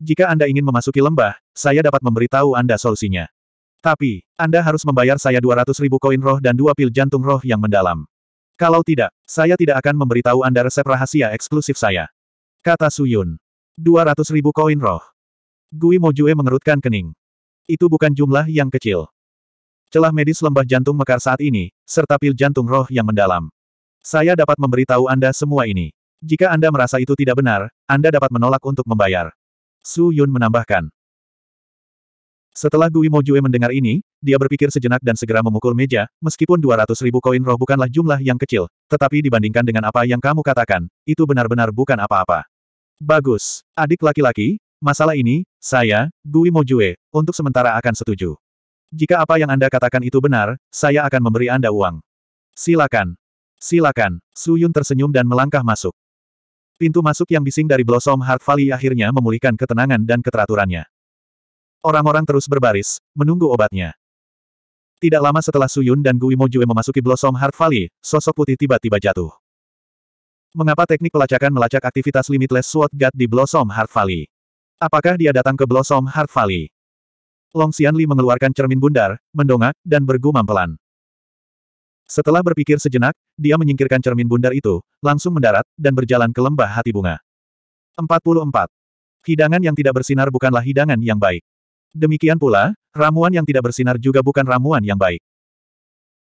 [SPEAKER 1] Jika Anda ingin memasuki lembah, saya dapat memberitahu Anda solusinya. Tapi, Anda harus membayar saya 200 ribu koin roh dan dua pil jantung roh yang mendalam. Kalau tidak, saya tidak akan memberitahu Anda resep rahasia eksklusif saya. Kata Su Yun. 200 ribu koin roh. Gui Mojue mengerutkan kening. Itu bukan jumlah yang kecil. Celah medis lembah jantung mekar saat ini, serta pil jantung roh yang mendalam. Saya dapat memberitahu Anda semua ini. Jika Anda merasa itu tidak benar, Anda dapat menolak untuk membayar. Su Yun menambahkan. Setelah Gui Mojue mendengar ini, dia berpikir sejenak dan segera memukul meja, meskipun 200 ribu koin roh bukanlah jumlah yang kecil, tetapi dibandingkan dengan apa yang kamu katakan, itu benar-benar bukan apa-apa. Bagus, adik laki-laki, masalah ini, saya, Gui Mojue, untuk sementara akan setuju. Jika apa yang Anda katakan itu benar, saya akan memberi Anda uang. Silakan. Silakan. Su Yun tersenyum dan melangkah masuk. Pintu masuk yang bising dari Blossom Heart Valley akhirnya memulihkan ketenangan dan keteraturannya. Orang-orang terus berbaris, menunggu obatnya. Tidak lama setelah Su Yun dan Guimo Jue memasuki Blossom Heart Valley, sosok putih tiba-tiba jatuh. Mengapa teknik pelacakan melacak aktivitas Limitless Sword God di Blossom Heart Valley? Apakah dia datang ke Blossom Heart Valley? Long Xianli mengeluarkan cermin bundar, mendongak, dan bergumam pelan. Setelah berpikir sejenak, dia menyingkirkan cermin bundar itu, langsung mendarat, dan berjalan ke lembah hati bunga. 44. Hidangan yang tidak bersinar bukanlah hidangan yang baik. Demikian pula, ramuan yang tidak bersinar juga bukan ramuan yang baik.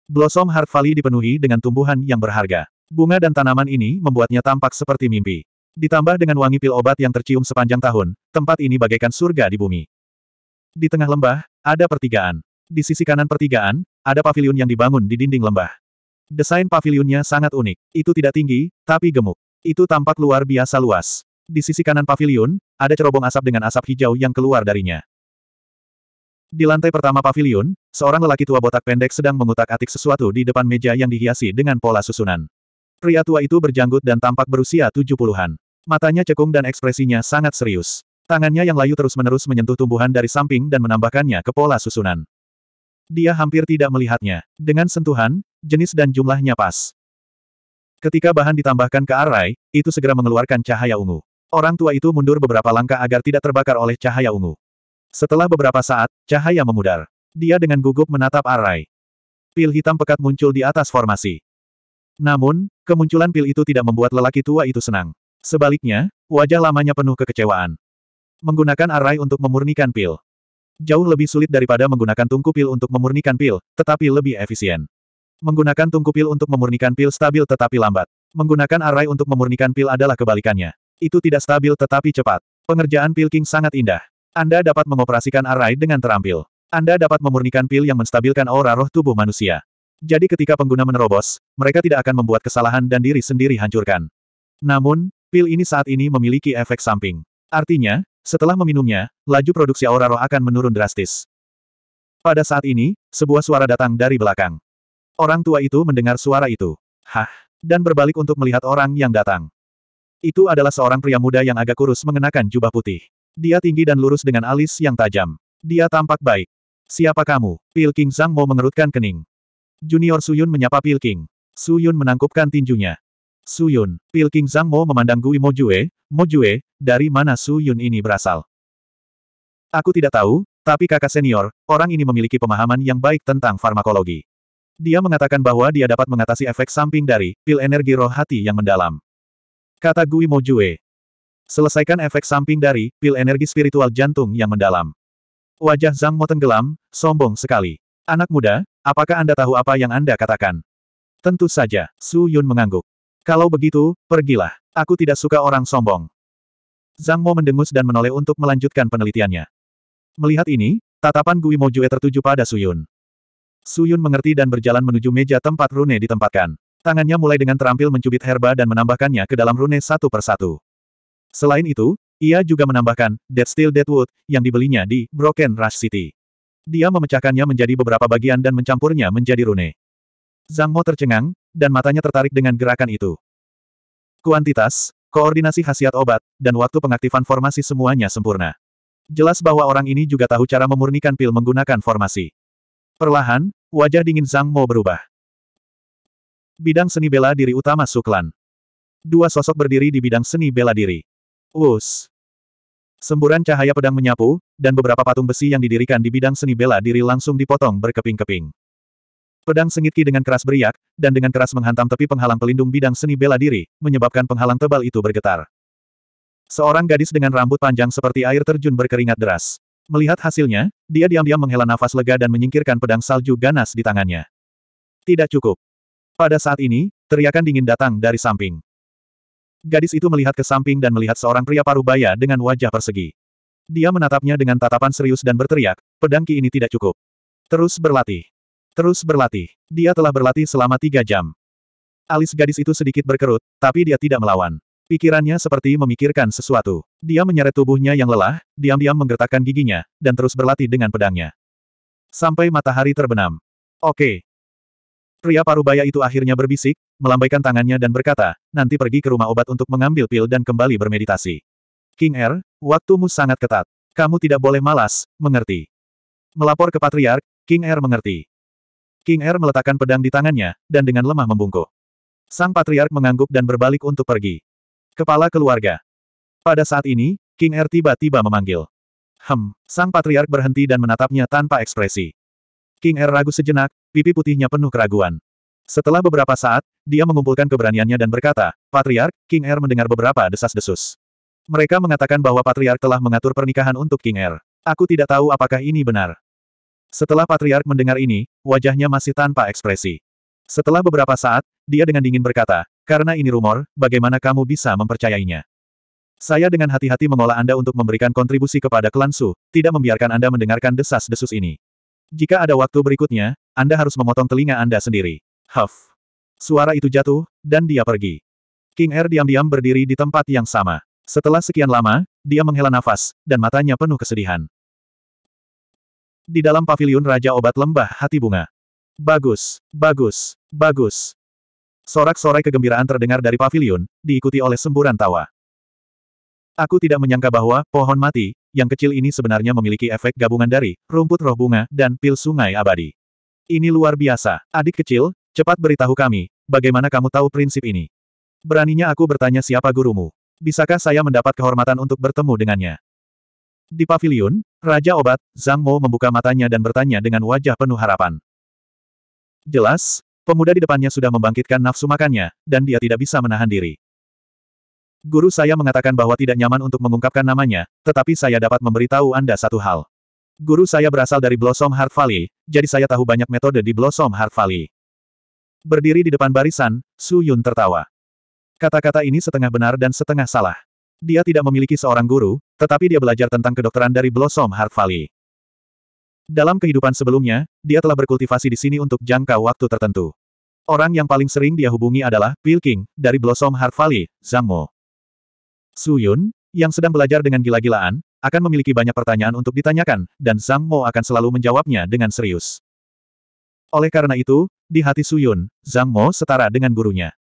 [SPEAKER 1] Blossom Heart Valley dipenuhi dengan tumbuhan yang berharga. Bunga dan tanaman ini membuatnya tampak seperti mimpi. Ditambah dengan wangi pil obat yang tercium sepanjang tahun, tempat ini bagaikan surga di bumi. Di tengah lembah, ada pertigaan. Di sisi kanan pertigaan, ada pavilion yang dibangun di dinding lembah. Desain pavilionnya sangat unik. Itu tidak tinggi, tapi gemuk. Itu tampak luar biasa luas. Di sisi kanan pavilion, ada cerobong asap dengan asap hijau yang keluar darinya. Di lantai pertama pavilion, seorang lelaki tua botak pendek sedang mengutak-atik sesuatu di depan meja yang dihiasi dengan pola susunan. Pria tua itu berjanggut dan tampak berusia 70-an. Matanya cekung dan ekspresinya sangat serius. Tangannya yang layu terus-menerus menyentuh tumbuhan dari samping dan menambahkannya ke pola susunan. Dia hampir tidak melihatnya. Dengan sentuhan, jenis dan jumlahnya pas. Ketika bahan ditambahkan ke arai, itu segera mengeluarkan cahaya ungu. Orang tua itu mundur beberapa langkah agar tidak terbakar oleh cahaya ungu. Setelah beberapa saat, cahaya memudar. Dia dengan gugup menatap arai. Pil hitam pekat muncul di atas formasi. Namun, kemunculan pil itu tidak membuat lelaki tua itu senang. Sebaliknya, wajah lamanya penuh kekecewaan. Menggunakan arai untuk memurnikan pil. Jauh lebih sulit daripada menggunakan tungku pil untuk memurnikan pil, tetapi lebih efisien. Menggunakan tungku pil untuk memurnikan pil stabil tetapi lambat. Menggunakan arai untuk memurnikan pil adalah kebalikannya. Itu tidak stabil tetapi cepat. Pengerjaan pil king sangat indah. Anda dapat mengoperasikan arai dengan terampil. Anda dapat memurnikan pil yang menstabilkan aura roh tubuh manusia. Jadi ketika pengguna menerobos, mereka tidak akan membuat kesalahan dan diri sendiri hancurkan. Namun, pil ini saat ini memiliki efek samping. Artinya, setelah meminumnya, laju produksi aura roh akan menurun drastis. Pada saat ini, sebuah suara datang dari belakang. Orang tua itu mendengar suara itu. Hah! Dan berbalik untuk melihat orang yang datang. Itu adalah seorang pria muda yang agak kurus mengenakan jubah putih. Dia tinggi dan lurus dengan alis yang tajam. Dia tampak baik. Siapa kamu? Pil King Zhang mau mengerutkan kening. Junior Suyun menyapa Pil King. Suyun menangkupkan tinjunya. Suyun, Pil King Zhang Mo memandang Gui Mojue, Mojue, dari mana Su Yun ini berasal. Aku tidak tahu, tapi kakak senior, orang ini memiliki pemahaman yang baik tentang farmakologi. Dia mengatakan bahwa dia dapat mengatasi efek samping dari pil energi roh hati yang mendalam. Kata Gui Jue, Selesaikan efek samping dari pil energi spiritual jantung yang mendalam. Wajah Zhang Mo tenggelam, sombong sekali. Anak muda, apakah Anda tahu apa yang Anda katakan? Tentu saja, Su Yun mengangguk. Kalau begitu, pergilah. Aku tidak suka orang sombong. Zhang Mo mendengus dan menoleh untuk melanjutkan penelitiannya. Melihat ini, tatapan Gui Mojue tertuju pada Suyun. Suyun mengerti dan berjalan menuju meja tempat rune ditempatkan. Tangannya mulai dengan terampil mencubit herba dan menambahkannya ke dalam rune satu persatu. Selain itu, ia juga menambahkan Dead Steel Deadwood yang dibelinya di Broken Rush City. Dia memecahkannya menjadi beberapa bagian dan mencampurnya menjadi rune. Zhang Mo tercengang, dan matanya tertarik dengan gerakan itu. Kuantitas, Koordinasi khasiat obat, dan waktu pengaktifan formasi semuanya sempurna. Jelas bahwa orang ini juga tahu cara memurnikan pil menggunakan formasi. Perlahan, wajah dingin Zhang Mo berubah. Bidang seni bela diri utama Suklan. Dua sosok berdiri di bidang seni bela diri. Us. Semburan cahaya pedang menyapu, dan beberapa patung besi yang didirikan di bidang seni bela diri langsung dipotong berkeping-keping. Pedang sengit Ki dengan keras beriak, dan dengan keras menghantam tepi penghalang pelindung bidang seni bela diri, menyebabkan penghalang tebal itu bergetar. Seorang gadis dengan rambut panjang seperti air terjun berkeringat deras. Melihat hasilnya, dia diam-diam menghela nafas lega dan menyingkirkan pedang salju ganas di tangannya. Tidak cukup. Pada saat ini, teriakan dingin datang dari samping. Gadis itu melihat ke samping dan melihat seorang pria paruh baya dengan wajah persegi. Dia menatapnya dengan tatapan serius dan berteriak, pedang ki ini tidak cukup. Terus berlatih. Terus berlatih. Dia telah berlatih selama tiga jam. Alis gadis itu sedikit berkerut, tapi dia tidak melawan. Pikirannya seperti memikirkan sesuatu. Dia menyeret tubuhnya yang lelah, diam-diam menggertakkan giginya, dan terus berlatih dengan pedangnya. Sampai matahari terbenam. Oke. Pria parubaya itu akhirnya berbisik, melambaikan tangannya dan berkata, nanti pergi ke rumah obat untuk mengambil pil dan kembali bermeditasi. King Er, waktumu sangat ketat. Kamu tidak boleh malas, mengerti. Melapor ke Patriark, King Er mengerti. King Er meletakkan pedang di tangannya, dan dengan lemah membungkuk. Sang Patriark mengangguk dan berbalik untuk pergi. Kepala keluarga. Pada saat ini, King Er tiba-tiba memanggil. Hem, Sang Patriark berhenti dan menatapnya tanpa ekspresi. King Er ragu sejenak, pipi putihnya penuh keraguan. Setelah beberapa saat, dia mengumpulkan keberaniannya dan berkata, Patriark, King Er mendengar beberapa desas-desus. Mereka mengatakan bahwa Patriark telah mengatur pernikahan untuk King Er. Aku tidak tahu apakah ini benar. Setelah Patriark mendengar ini, wajahnya masih tanpa ekspresi. Setelah beberapa saat, dia dengan dingin berkata, karena ini rumor, bagaimana kamu bisa mempercayainya? Saya dengan hati-hati mengolah Anda untuk memberikan kontribusi kepada klan Su, tidak membiarkan Anda mendengarkan desas-desus ini. Jika ada waktu berikutnya, Anda harus memotong telinga Anda sendiri. Huff. Suara itu jatuh, dan dia pergi. King Er diam-diam berdiri di tempat yang sama. Setelah sekian lama, dia menghela nafas, dan matanya penuh kesedihan di dalam pavilion Raja Obat Lembah Hati Bunga. Bagus, bagus, bagus. Sorak-sorai kegembiraan terdengar dari pavilion, diikuti oleh semburan tawa. Aku tidak menyangka bahwa pohon mati, yang kecil ini sebenarnya memiliki efek gabungan dari rumput roh bunga dan pil sungai abadi. Ini luar biasa. Adik kecil, cepat beritahu kami, bagaimana kamu tahu prinsip ini? Beraninya aku bertanya siapa gurumu. Bisakah saya mendapat kehormatan untuk bertemu dengannya? Di pavilion, Raja Obat, Zhang Mo membuka matanya dan bertanya dengan wajah penuh harapan. Jelas, pemuda di depannya sudah membangkitkan nafsu makannya, dan dia tidak bisa menahan diri. Guru saya mengatakan bahwa tidak nyaman untuk mengungkapkan namanya, tetapi saya dapat memberitahu Anda satu hal. Guru saya berasal dari Blossom Heart Valley, jadi saya tahu banyak metode di Blossom Heart Valley. Berdiri di depan barisan, Su Yun tertawa. Kata-kata ini setengah benar dan setengah salah. Dia tidak memiliki seorang guru, tetapi dia belajar tentang kedokteran dari Blossom Heart Valley. Dalam kehidupan sebelumnya, dia telah berkultivasi di sini untuk jangka waktu tertentu. Orang yang paling sering dia hubungi adalah Bill King, dari Blossom Heart Valley, Zhang Mo. Su Yun, yang sedang belajar dengan gila-gilaan, akan memiliki banyak pertanyaan untuk ditanyakan, dan Zhang Mo akan selalu menjawabnya dengan serius. Oleh karena itu, di hati Su Yun, Zhang Mo setara dengan gurunya.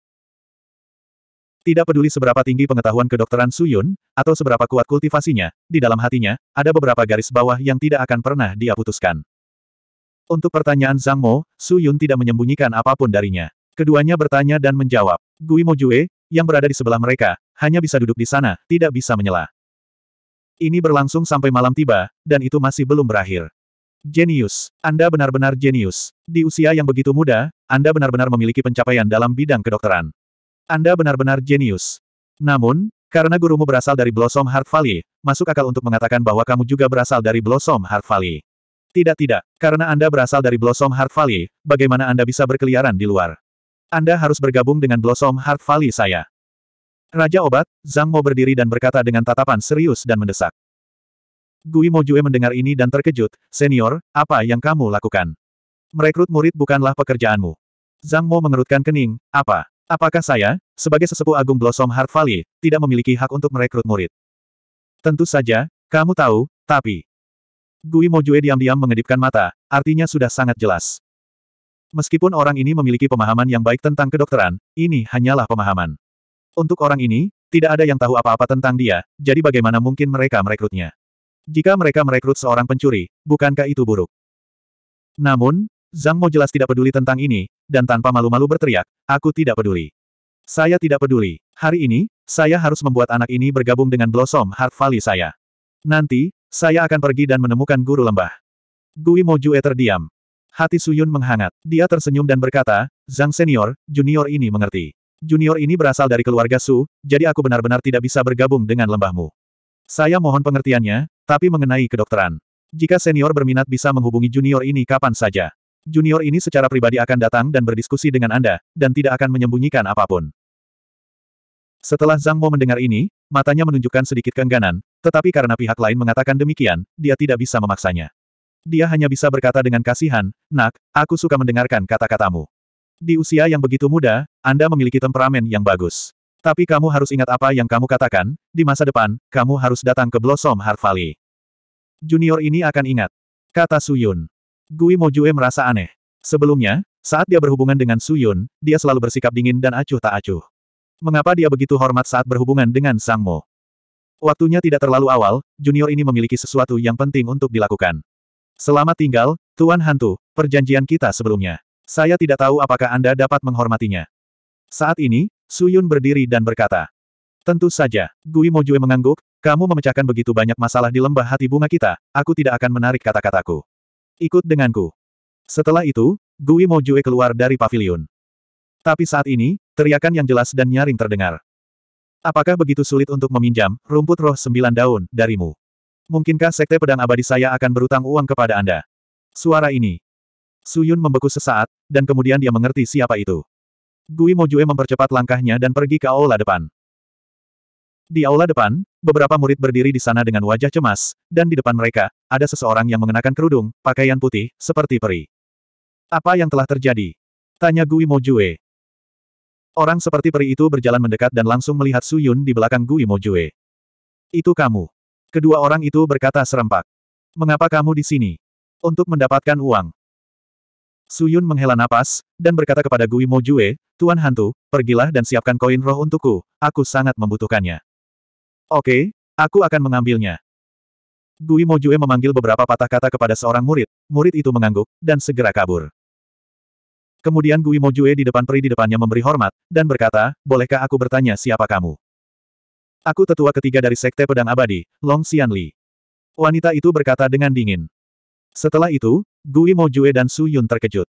[SPEAKER 1] Tidak peduli seberapa tinggi pengetahuan kedokteran Suyun, atau seberapa kuat kultivasinya, di dalam hatinya, ada beberapa garis bawah yang tidak akan pernah dia putuskan. Untuk pertanyaan Zhang Mo, Suyun tidak menyembunyikan apapun darinya. Keduanya bertanya dan menjawab. Gui Mo Ju'e yang berada di sebelah mereka, hanya bisa duduk di sana, tidak bisa menyela. Ini berlangsung sampai malam tiba, dan itu masih belum berakhir. Genius. Anda benar-benar genius. Di usia yang begitu muda, Anda benar-benar memiliki pencapaian dalam bidang kedokteran. Anda benar-benar jenius. Namun, karena gurumu berasal dari Blossom Heart Valley, masuk akal untuk mengatakan bahwa kamu juga berasal dari Blossom Heart Valley. Tidak-tidak, karena Anda berasal dari Blossom Heart Valley, bagaimana Anda bisa berkeliaran di luar? Anda harus bergabung dengan Blossom Heart Valley saya. Raja Obat, Zhang Mo berdiri dan berkata dengan tatapan serius dan mendesak. Gui Mojue mendengar ini dan terkejut, Senior, apa yang kamu lakukan? Merekrut murid bukanlah pekerjaanmu. Zhang Mo mengerutkan kening, apa? Apakah saya, sebagai sesepuh agung Blossom Heart Valley, tidak memiliki hak untuk merekrut murid? Tentu saja, kamu tahu, tapi... Gui Mojue diam-diam mengedipkan mata, artinya sudah sangat jelas. Meskipun orang ini memiliki pemahaman yang baik tentang kedokteran, ini hanyalah pemahaman. Untuk orang ini, tidak ada yang tahu apa-apa tentang dia, jadi bagaimana mungkin mereka merekrutnya? Jika mereka merekrut seorang pencuri, bukankah itu buruk? Namun, Zhang Mo jelas tidak peduli tentang ini, dan tanpa malu-malu berteriak, aku tidak peduli. Saya tidak peduli. Hari ini, saya harus membuat anak ini bergabung dengan Blossom Heart Valley saya. Nanti, saya akan pergi dan menemukan guru lembah. Gui Mojue terdiam. Hati Suyun menghangat. Dia tersenyum dan berkata, Zhang Senior, junior ini mengerti. Junior ini berasal dari keluarga Su, jadi aku benar-benar tidak bisa bergabung dengan lembahmu. Saya mohon pengertiannya, tapi mengenai kedokteran. Jika senior berminat bisa menghubungi junior ini kapan saja junior ini secara pribadi akan datang dan berdiskusi dengan Anda, dan tidak akan menyembunyikan apapun. Setelah Zhang Mo mendengar ini, matanya menunjukkan sedikit keengganan, tetapi karena pihak lain mengatakan demikian, dia tidak bisa memaksanya. Dia hanya bisa berkata dengan kasihan, Nak, aku suka mendengarkan kata-katamu. Di usia yang begitu muda, Anda memiliki temperamen yang bagus. Tapi kamu harus ingat apa yang kamu katakan, di masa depan, kamu harus datang ke Blossom Heart Valley. Junior ini akan ingat. Kata Suyun. Gui Mojue merasa aneh. Sebelumnya, saat dia berhubungan dengan Su Yun, dia selalu bersikap dingin dan acuh tak acuh. Mengapa dia begitu hormat saat berhubungan dengan Sang Mo? Waktunya tidak terlalu awal, junior ini memiliki sesuatu yang penting untuk dilakukan. Selamat tinggal, Tuan Hantu, perjanjian kita sebelumnya. Saya tidak tahu apakah Anda dapat menghormatinya. Saat ini, Su Yun berdiri dan berkata. Tentu saja, Gui Mojue mengangguk, kamu memecahkan begitu banyak masalah di lembah hati bunga kita, aku tidak akan menarik kata-kataku. Ikut denganku. Setelah itu, Gui Mojue keluar dari pavilion. Tapi saat ini, teriakan yang jelas dan nyaring terdengar. Apakah begitu sulit untuk meminjam rumput roh sembilan daun darimu? Mungkinkah sekte pedang abadi saya akan berutang uang kepada Anda? Suara ini. Suyun membeku sesaat, dan kemudian dia mengerti siapa itu. Gui Mojue mempercepat langkahnya dan pergi ke aula depan. Di aula depan, beberapa murid berdiri di sana dengan wajah cemas, dan di depan mereka, ada seseorang yang mengenakan kerudung, pakaian putih, seperti peri. Apa yang telah terjadi? Tanya Gui Mojue. Orang seperti peri itu berjalan mendekat dan langsung melihat Su Yun di belakang Gui Mojue. Itu kamu. Kedua orang itu berkata serempak. Mengapa kamu di sini? Untuk mendapatkan uang. Su Yun menghela napas, dan berkata kepada Gui Mojue, Tuan Hantu, pergilah dan siapkan koin roh untukku, aku sangat membutuhkannya. Oke, aku akan mengambilnya. Gui Mojue memanggil beberapa patah kata kepada seorang murid, murid itu mengangguk, dan segera kabur. Kemudian Gui Mojue di depan peri di depannya memberi hormat, dan berkata, bolehkah aku bertanya siapa kamu? Aku tetua ketiga dari Sekte Pedang Abadi, Long Xian Li. Wanita itu berkata dengan dingin. Setelah itu, Gui Mojue dan Su Yun terkejut.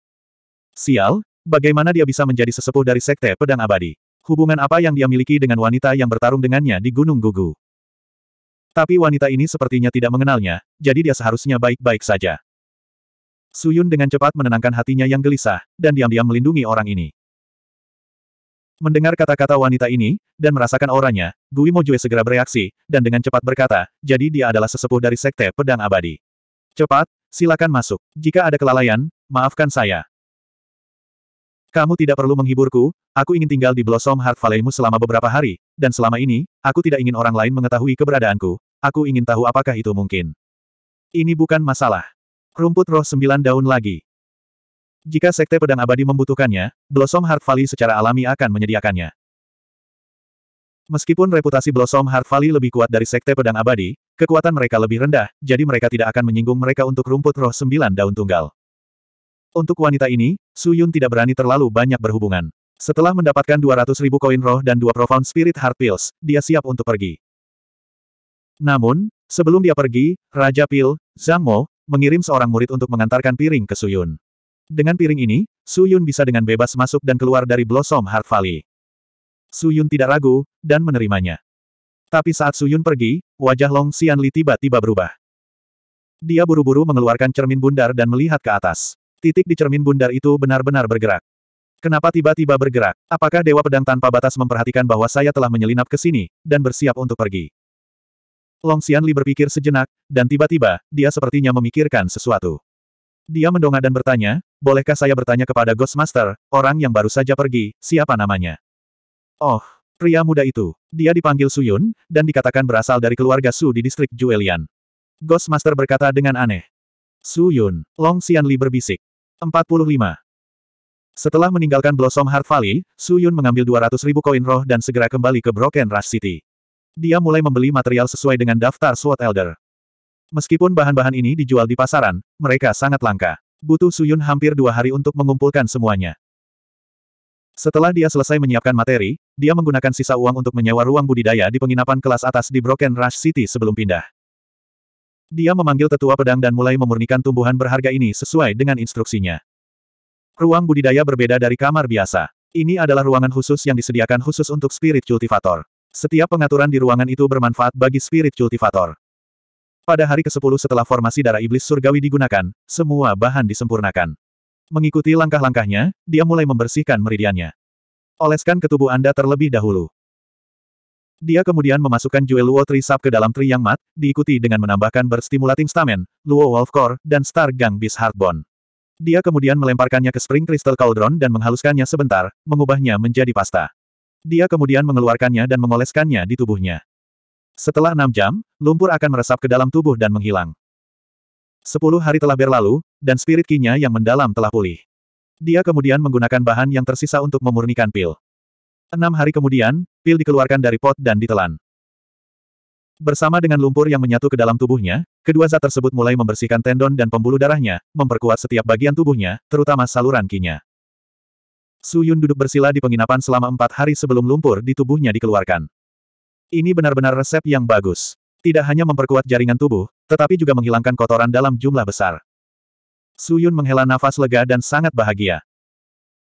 [SPEAKER 1] Sial, bagaimana dia bisa menjadi sesepuh dari Sekte Pedang Abadi? Hubungan apa yang dia miliki dengan wanita yang bertarung dengannya di Gunung Gugu? Tapi wanita ini sepertinya tidak mengenalnya, jadi dia seharusnya baik-baik saja. Suyun dengan cepat menenangkan hatinya yang gelisah, dan diam-diam melindungi orang ini. Mendengar kata-kata wanita ini, dan merasakan auranya, Gui Mojue segera bereaksi, dan dengan cepat berkata, jadi dia adalah sesepuh dari Sekte Pedang Abadi. Cepat, silakan masuk. Jika ada kelalaian, maafkan saya. Kamu tidak perlu menghiburku, aku ingin tinggal di Blossom Heart valley selama beberapa hari, dan selama ini, aku tidak ingin orang lain mengetahui keberadaanku, aku ingin tahu apakah itu mungkin. Ini bukan masalah. Rumput roh sembilan daun lagi. Jika Sekte Pedang Abadi membutuhkannya, Blossom Heart Valley secara alami akan menyediakannya. Meskipun reputasi Blossom Heart Valley lebih kuat dari Sekte Pedang Abadi, kekuatan mereka lebih rendah, jadi mereka tidak akan menyinggung mereka untuk rumput roh sembilan daun tunggal. Untuk wanita ini, Su Yun tidak berani terlalu banyak berhubungan. Setelah mendapatkan 200 ribu koin roh dan dua profound spirit heart pills, dia siap untuk pergi. Namun, sebelum dia pergi, Raja Pil, Zhang Mo, mengirim seorang murid untuk mengantarkan piring ke Su Yun. Dengan piring ini, Su Yun bisa dengan bebas masuk dan keluar dari Blossom Heart Valley. Su Yun tidak ragu, dan menerimanya. Tapi saat Su Yun pergi, wajah Long Xianli tiba-tiba berubah. Dia buru-buru mengeluarkan cermin bundar dan melihat ke atas. Titik di cermin bundar itu benar-benar bergerak. Kenapa tiba-tiba bergerak? Apakah Dewa Pedang tanpa batas memperhatikan bahwa saya telah menyelinap ke sini, dan bersiap untuk pergi? Long Xianli berpikir sejenak, dan tiba-tiba, dia sepertinya memikirkan sesuatu. Dia mendongak dan bertanya, bolehkah saya bertanya kepada Ghost Master, orang yang baru saja pergi, siapa namanya? Oh, pria muda itu. Dia dipanggil Su Yun dan dikatakan berasal dari keluarga Su di distrik Juelian. Ghost Master berkata dengan aneh. Su Yun, Long Xianli berbisik. 45. Setelah meninggalkan Blossom Heart Valley, Su Yun mengambil 200 ribu koin roh dan segera kembali ke Broken Rush City. Dia mulai membeli material sesuai dengan daftar Sword Elder. Meskipun bahan-bahan ini dijual di pasaran, mereka sangat langka. Butuh Su Yun hampir dua hari untuk mengumpulkan semuanya. Setelah dia selesai menyiapkan materi, dia menggunakan sisa uang untuk menyewa ruang budidaya di penginapan kelas atas di Broken Rush City sebelum pindah. Dia memanggil tetua pedang dan mulai memurnikan tumbuhan berharga ini sesuai dengan instruksinya. Ruang budidaya berbeda dari kamar biasa. Ini adalah ruangan khusus yang disediakan khusus untuk spirit cultivator. Setiap pengaturan di ruangan itu bermanfaat bagi spirit cultivator. Pada hari ke-10 setelah formasi darah iblis surgawi digunakan, semua bahan disempurnakan. Mengikuti langkah-langkahnya, dia mulai membersihkan meridiannya. Oleskan ke tubuh Anda terlebih dahulu. Dia kemudian memasukkan Jue Luo Tri Sap ke dalam Tri Mat, diikuti dengan menambahkan berstimulating stamen, Luo Wolf Core, dan Star Gang Beast Heartbone. Dia kemudian melemparkannya ke Spring Crystal Cauldron dan menghaluskannya sebentar, mengubahnya menjadi pasta. Dia kemudian mengeluarkannya dan mengoleskannya di tubuhnya. Setelah enam jam, lumpur akan meresap ke dalam tubuh dan menghilang. Sepuluh hari telah berlalu, dan spirit kinya yang mendalam telah pulih. Dia kemudian menggunakan bahan yang tersisa untuk memurnikan pil. Enam hari kemudian, pil dikeluarkan dari pot dan ditelan. Bersama dengan lumpur yang menyatu ke dalam tubuhnya, kedua zat tersebut mulai membersihkan tendon dan pembuluh darahnya, memperkuat setiap bagian tubuhnya, terutama saluran kinya. Su Yun duduk bersila di penginapan selama empat hari sebelum lumpur di tubuhnya dikeluarkan. Ini benar-benar resep yang bagus. Tidak hanya memperkuat jaringan tubuh, tetapi juga menghilangkan kotoran dalam jumlah besar. Su Yun menghela nafas lega dan sangat bahagia.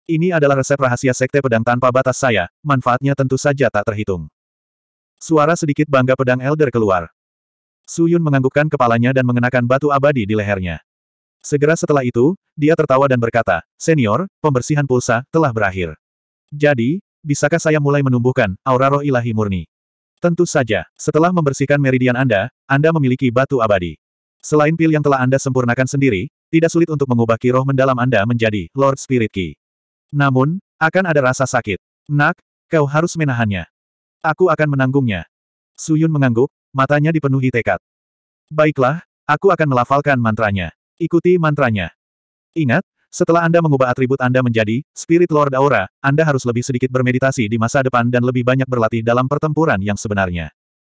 [SPEAKER 1] Ini adalah resep rahasia sekte pedang tanpa batas saya, manfaatnya tentu saja tak terhitung. Suara sedikit bangga pedang Elder keluar. Suyun menganggukkan kepalanya dan mengenakan batu abadi di lehernya. Segera setelah itu, dia tertawa dan berkata, Senior, pembersihan pulsa, telah berakhir. Jadi, bisakah saya mulai menumbuhkan aura roh ilahi murni? Tentu saja, setelah membersihkan meridian Anda, Anda memiliki batu abadi. Selain pil yang telah Anda sempurnakan sendiri, tidak sulit untuk mengubah kiroh mendalam Anda menjadi Lord Spirit Ki. Namun, akan ada rasa sakit. Nak, kau harus menahannya. Aku akan menanggungnya. Suyun mengangguk, matanya dipenuhi tekad. Baiklah, aku akan melafalkan mantranya. Ikuti mantranya. Ingat, setelah Anda mengubah atribut Anda menjadi Spirit Lord Aura, Anda harus lebih sedikit bermeditasi di masa depan dan lebih banyak berlatih dalam pertempuran yang sebenarnya.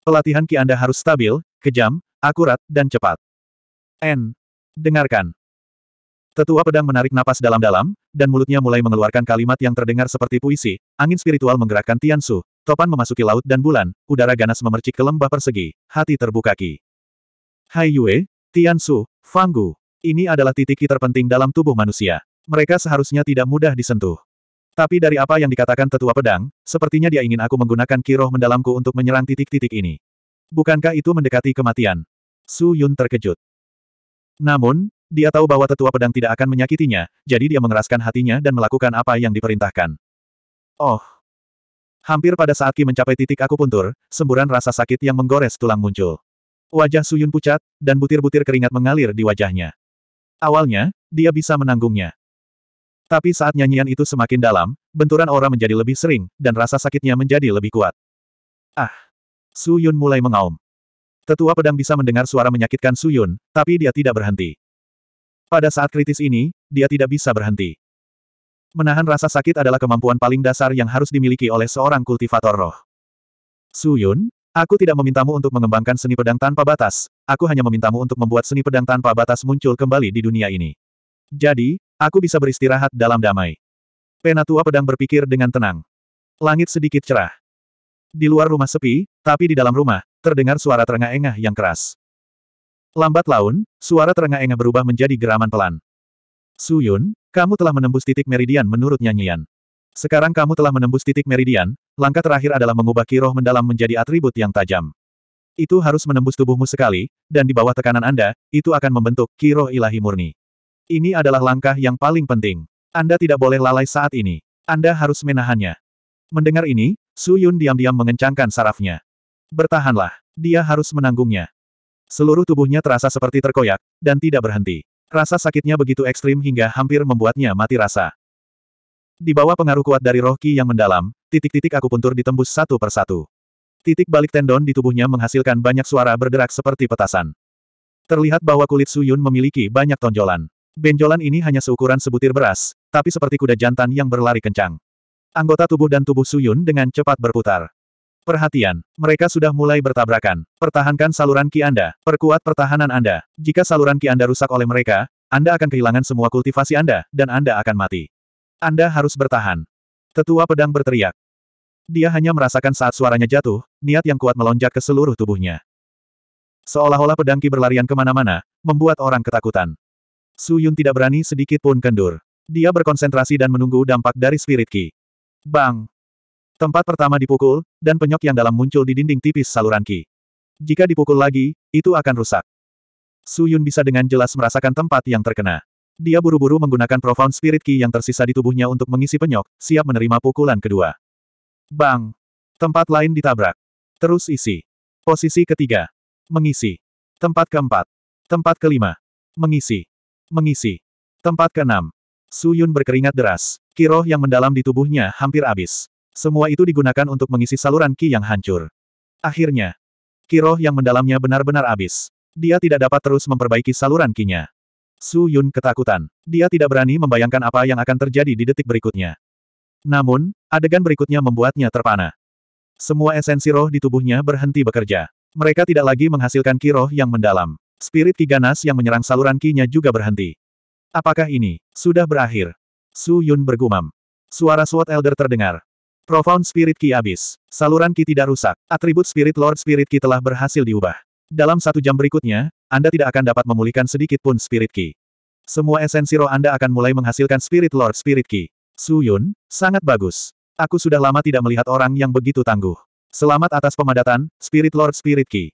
[SPEAKER 1] Pelatihan Ki Anda harus stabil, kejam, akurat, dan cepat. N. Dengarkan. Tetua pedang menarik napas dalam-dalam, dan mulutnya mulai mengeluarkan kalimat yang terdengar seperti puisi, angin spiritual menggerakkan Tiansu, topan memasuki laut dan bulan, udara ganas memercik ke lembah persegi, hati terbuka ki. Hai Yue, Tiansu, Fanggu, ini adalah titik ki terpenting dalam tubuh manusia. Mereka seharusnya tidak mudah disentuh. Tapi dari apa yang dikatakan tetua pedang, sepertinya dia ingin aku menggunakan kiroh mendalamku untuk menyerang titik-titik ini. Bukankah itu mendekati kematian? Su Yun terkejut. Namun, dia tahu bahwa tetua pedang tidak akan menyakitinya, jadi dia mengeraskan hatinya dan melakukan apa yang diperintahkan. Oh! Hampir pada saat Ki mencapai titik aku puntur, semburan rasa sakit yang menggores tulang muncul. Wajah Suyun pucat, dan butir-butir keringat mengalir di wajahnya. Awalnya, dia bisa menanggungnya. Tapi saat nyanyian itu semakin dalam, benturan aura menjadi lebih sering, dan rasa sakitnya menjadi lebih kuat. Ah! Suyun mulai mengaum. Tetua pedang bisa mendengar suara menyakitkan Suyun, tapi dia tidak berhenti. Pada saat kritis ini, dia tidak bisa berhenti. Menahan rasa sakit adalah kemampuan paling dasar yang harus dimiliki oleh seorang kultivator roh. Suyun, aku tidak memintamu untuk mengembangkan seni pedang tanpa batas, aku hanya memintamu untuk membuat seni pedang tanpa batas muncul kembali di dunia ini. Jadi, aku bisa beristirahat dalam damai. Penatua pedang berpikir dengan tenang. Langit sedikit cerah. Di luar rumah sepi, tapi di dalam rumah, terdengar suara terengah-engah yang keras. Lambat laun, suara terengah-engah berubah menjadi geraman pelan. Su Yun, kamu telah menembus titik meridian menurut nyanyian. Sekarang kamu telah menembus titik meridian, langkah terakhir adalah mengubah kiroh mendalam menjadi atribut yang tajam. Itu harus menembus tubuhmu sekali, dan di bawah tekanan Anda, itu akan membentuk kiroh ilahi murni. Ini adalah langkah yang paling penting. Anda tidak boleh lalai saat ini. Anda harus menahannya. Mendengar ini, Su Yun diam-diam mengencangkan sarafnya. Bertahanlah, dia harus menanggungnya. Seluruh tubuhnya terasa seperti terkoyak, dan tidak berhenti. Rasa sakitnya begitu ekstrim hingga hampir membuatnya mati rasa. Di bawah pengaruh kuat dari roh ki yang mendalam, titik-titik aku akupuntur ditembus satu persatu. Titik balik tendon di tubuhnya menghasilkan banyak suara berderak seperti petasan. Terlihat bahwa kulit Suyun memiliki banyak tonjolan. Benjolan ini hanya seukuran sebutir beras, tapi seperti kuda jantan yang berlari kencang. Anggota tubuh dan tubuh Suyun dengan cepat berputar. Perhatian, mereka sudah mulai bertabrakan. Pertahankan saluran ki Anda, perkuat pertahanan Anda. Jika saluran ki Anda rusak oleh mereka, Anda akan kehilangan semua kultivasi Anda, dan Anda akan mati. Anda harus bertahan. Tetua pedang berteriak. Dia hanya merasakan saat suaranya jatuh, niat yang kuat melonjak ke seluruh tubuhnya. Seolah-olah pedang ki berlarian kemana-mana, membuat orang ketakutan. Su Yun tidak berani sedikit pun kendur. Dia berkonsentrasi dan menunggu dampak dari spirit ki. Bang! Tempat pertama dipukul, dan penyok yang dalam muncul di dinding tipis saluran Ki. Jika dipukul lagi, itu akan rusak. Su Yun bisa dengan jelas merasakan tempat yang terkena. Dia buru-buru menggunakan Profound Spirit Ki yang tersisa di tubuhnya untuk mengisi penyok, siap menerima pukulan kedua. Bang! Tempat lain ditabrak. Terus isi. Posisi ketiga. Mengisi. Tempat keempat. Tempat kelima. Mengisi. Mengisi. Tempat keenam. Su Yun berkeringat deras. Kiroh yang mendalam di tubuhnya hampir habis. Semua itu digunakan untuk mengisi saluran Ki yang hancur. Akhirnya, Ki roh yang mendalamnya benar-benar habis. Dia tidak dapat terus memperbaiki saluran ki Su Yun ketakutan. Dia tidak berani membayangkan apa yang akan terjadi di detik berikutnya. Namun, adegan berikutnya membuatnya terpana. Semua esensi roh di tubuhnya berhenti bekerja. Mereka tidak lagi menghasilkan ki roh yang mendalam. Spirit ki ganas yang menyerang saluran ki juga berhenti. Apakah ini sudah berakhir? Su Yun bergumam. Suara SWAT Elder terdengar. Profound Spirit Ki abis. Saluran Ki tidak rusak. Atribut Spirit Lord Spirit Ki telah berhasil diubah. Dalam satu jam berikutnya, Anda tidak akan dapat memulihkan sedikit pun Spirit Ki. Semua esensi roh Anda akan mulai menghasilkan Spirit Lord Spirit Ki. Su Yun, sangat bagus. Aku sudah lama tidak melihat orang yang begitu tangguh. Selamat atas pemadatan, Spirit Lord Spirit Ki.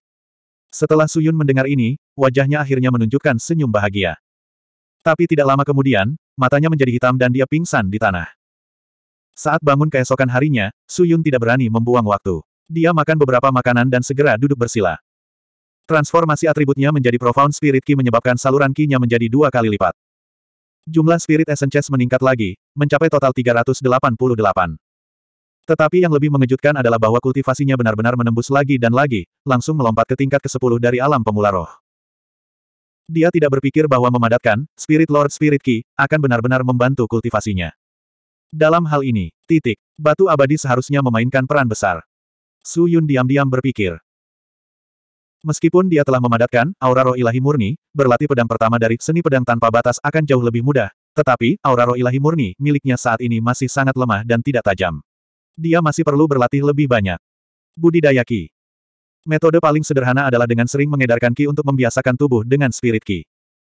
[SPEAKER 1] Setelah Su Yun mendengar ini, wajahnya akhirnya menunjukkan senyum bahagia. Tapi tidak lama kemudian, matanya menjadi hitam dan dia pingsan di tanah. Saat bangun keesokan harinya, Su Yun tidak berani membuang waktu. Dia makan beberapa makanan dan segera duduk bersila. Transformasi atributnya menjadi Profound Spirit Ki menyebabkan saluran Ki-nya menjadi dua kali lipat. Jumlah Spirit Essences meningkat lagi, mencapai total 388. Tetapi yang lebih mengejutkan adalah bahwa kultivasinya benar-benar menembus lagi dan lagi, langsung melompat ke tingkat ke-10 dari alam pemula roh. Dia tidak berpikir bahwa memadatkan, Spirit Lord Spirit Ki, akan benar-benar membantu kultivasinya. Dalam hal ini, titik, batu abadi seharusnya memainkan peran besar. Su Yun diam-diam berpikir. Meskipun dia telah memadatkan aura roh ilahi murni, berlatih pedang pertama dari seni pedang tanpa batas akan jauh lebih mudah, tetapi aura roh ilahi murni miliknya saat ini masih sangat lemah dan tidak tajam. Dia masih perlu berlatih lebih banyak. Budidaya Ki Metode paling sederhana adalah dengan sering mengedarkan Ki untuk membiasakan tubuh dengan spirit Ki.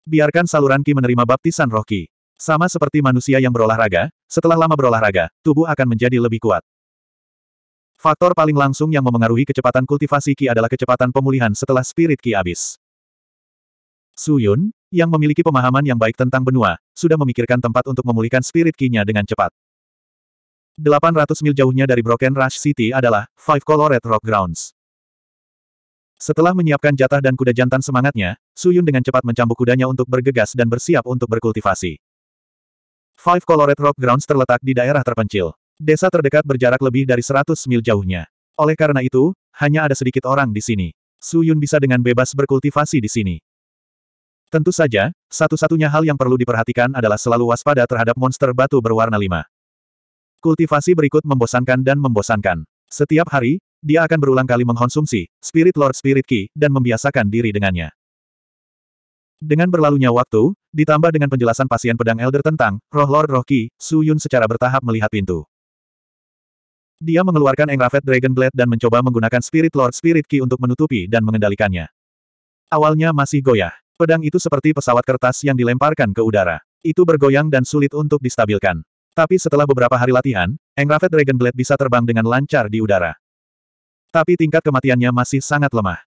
[SPEAKER 1] Biarkan saluran Ki menerima baptisan roh Ki. Sama seperti manusia yang berolahraga, setelah lama berolahraga, tubuh akan menjadi lebih kuat. Faktor paling langsung yang memengaruhi kecepatan kultivasi Qi adalah kecepatan pemulihan setelah spirit Qi habis. Su Yun, yang memiliki pemahaman yang baik tentang benua, sudah memikirkan tempat untuk memulihkan spirit Qi-nya dengan cepat. 800 mil jauhnya dari Broken Rush City adalah Five Colored Rock Grounds. Setelah menyiapkan jatah dan kuda jantan semangatnya, Suyun dengan cepat mencambuk kudanya untuk bergegas dan bersiap untuk berkultivasi. Five Colored Rock Grounds terletak di daerah terpencil. Desa terdekat berjarak lebih dari 100 mil jauhnya. Oleh karena itu, hanya ada sedikit orang di sini. Su Yun bisa dengan bebas berkultivasi di sini. Tentu saja, satu-satunya hal yang perlu diperhatikan adalah selalu waspada terhadap monster batu berwarna lima. Kultivasi berikut membosankan dan membosankan. Setiap hari, dia akan berulang kali mengkonsumsi Spirit Lord Spirit Key dan membiasakan diri dengannya. Dengan berlalunya waktu, ditambah dengan penjelasan pasien pedang Elder tentang Roh Lord Rocky Su Yun secara bertahap melihat pintu. Dia mengeluarkan Engravet Dragon Blade dan mencoba menggunakan Spirit Lord Spirit Key untuk menutupi dan mengendalikannya. Awalnya masih goyah. Pedang itu seperti pesawat kertas yang dilemparkan ke udara. Itu bergoyang dan sulit untuk distabilkan. Tapi setelah beberapa hari latihan, Engravet Dragon Blade bisa terbang dengan lancar di udara. Tapi tingkat kematiannya masih sangat lemah.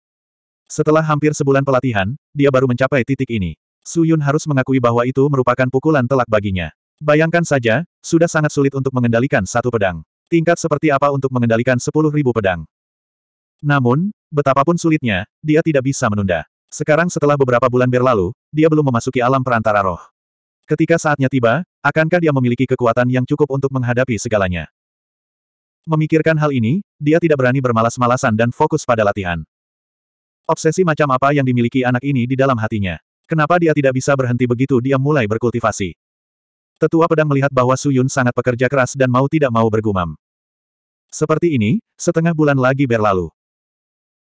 [SPEAKER 1] Setelah hampir sebulan pelatihan, dia baru mencapai titik ini. Su Yun harus mengakui bahwa itu merupakan pukulan telak baginya. Bayangkan saja, sudah sangat sulit untuk mengendalikan satu pedang. Tingkat seperti apa untuk mengendalikan sepuluh ribu pedang. Namun, betapapun sulitnya, dia tidak bisa menunda. Sekarang setelah beberapa bulan berlalu, dia belum memasuki alam perantara roh. Ketika saatnya tiba, akankah dia memiliki kekuatan yang cukup untuk menghadapi segalanya? Memikirkan hal ini, dia tidak berani bermalas-malasan dan fokus pada latihan. Obsesi macam apa yang dimiliki anak ini di dalam hatinya? Kenapa dia tidak bisa berhenti begitu dia mulai berkultivasi? Tetua pedang melihat bahwa Suyun sangat pekerja keras dan mau tidak mau bergumam. Seperti ini, setengah bulan lagi berlalu.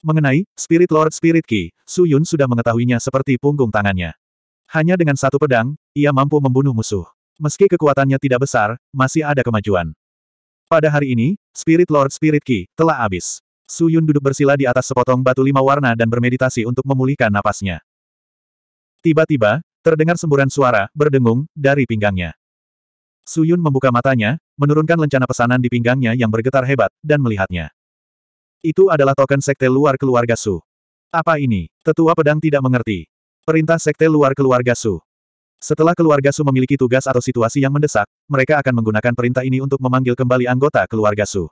[SPEAKER 1] Mengenai Spirit Lord Spirit Ki, Suyun sudah mengetahuinya seperti punggung tangannya. Hanya dengan satu pedang, ia mampu membunuh musuh. Meski kekuatannya tidak besar, masih ada kemajuan. Pada hari ini, Spirit Lord Spirit Ki telah habis. Su Yun duduk bersila di atas sepotong batu lima warna dan bermeditasi untuk memulihkan napasnya. Tiba-tiba, terdengar semburan suara, berdengung, dari pinggangnya. Su Yun membuka matanya, menurunkan lencana pesanan di pinggangnya yang bergetar hebat, dan melihatnya. Itu adalah token sekte luar keluarga Su. Apa ini? Tetua pedang tidak mengerti. Perintah sekte luar keluarga Su. Setelah keluarga Su memiliki tugas atau situasi yang mendesak, mereka akan menggunakan perintah ini untuk memanggil kembali anggota keluarga Su.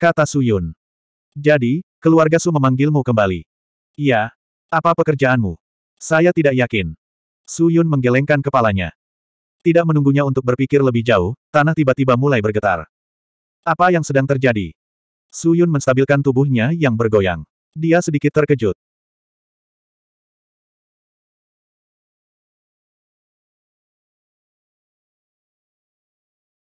[SPEAKER 1] Kata Su Yun. Jadi, keluarga Su memanggilmu kembali. Iya. Apa pekerjaanmu? Saya tidak yakin. Su Yun menggelengkan kepalanya. Tidak menunggunya untuk berpikir lebih jauh, tanah tiba-tiba mulai bergetar. Apa yang sedang terjadi? Su Yun menstabilkan tubuhnya yang bergoyang. Dia sedikit terkejut.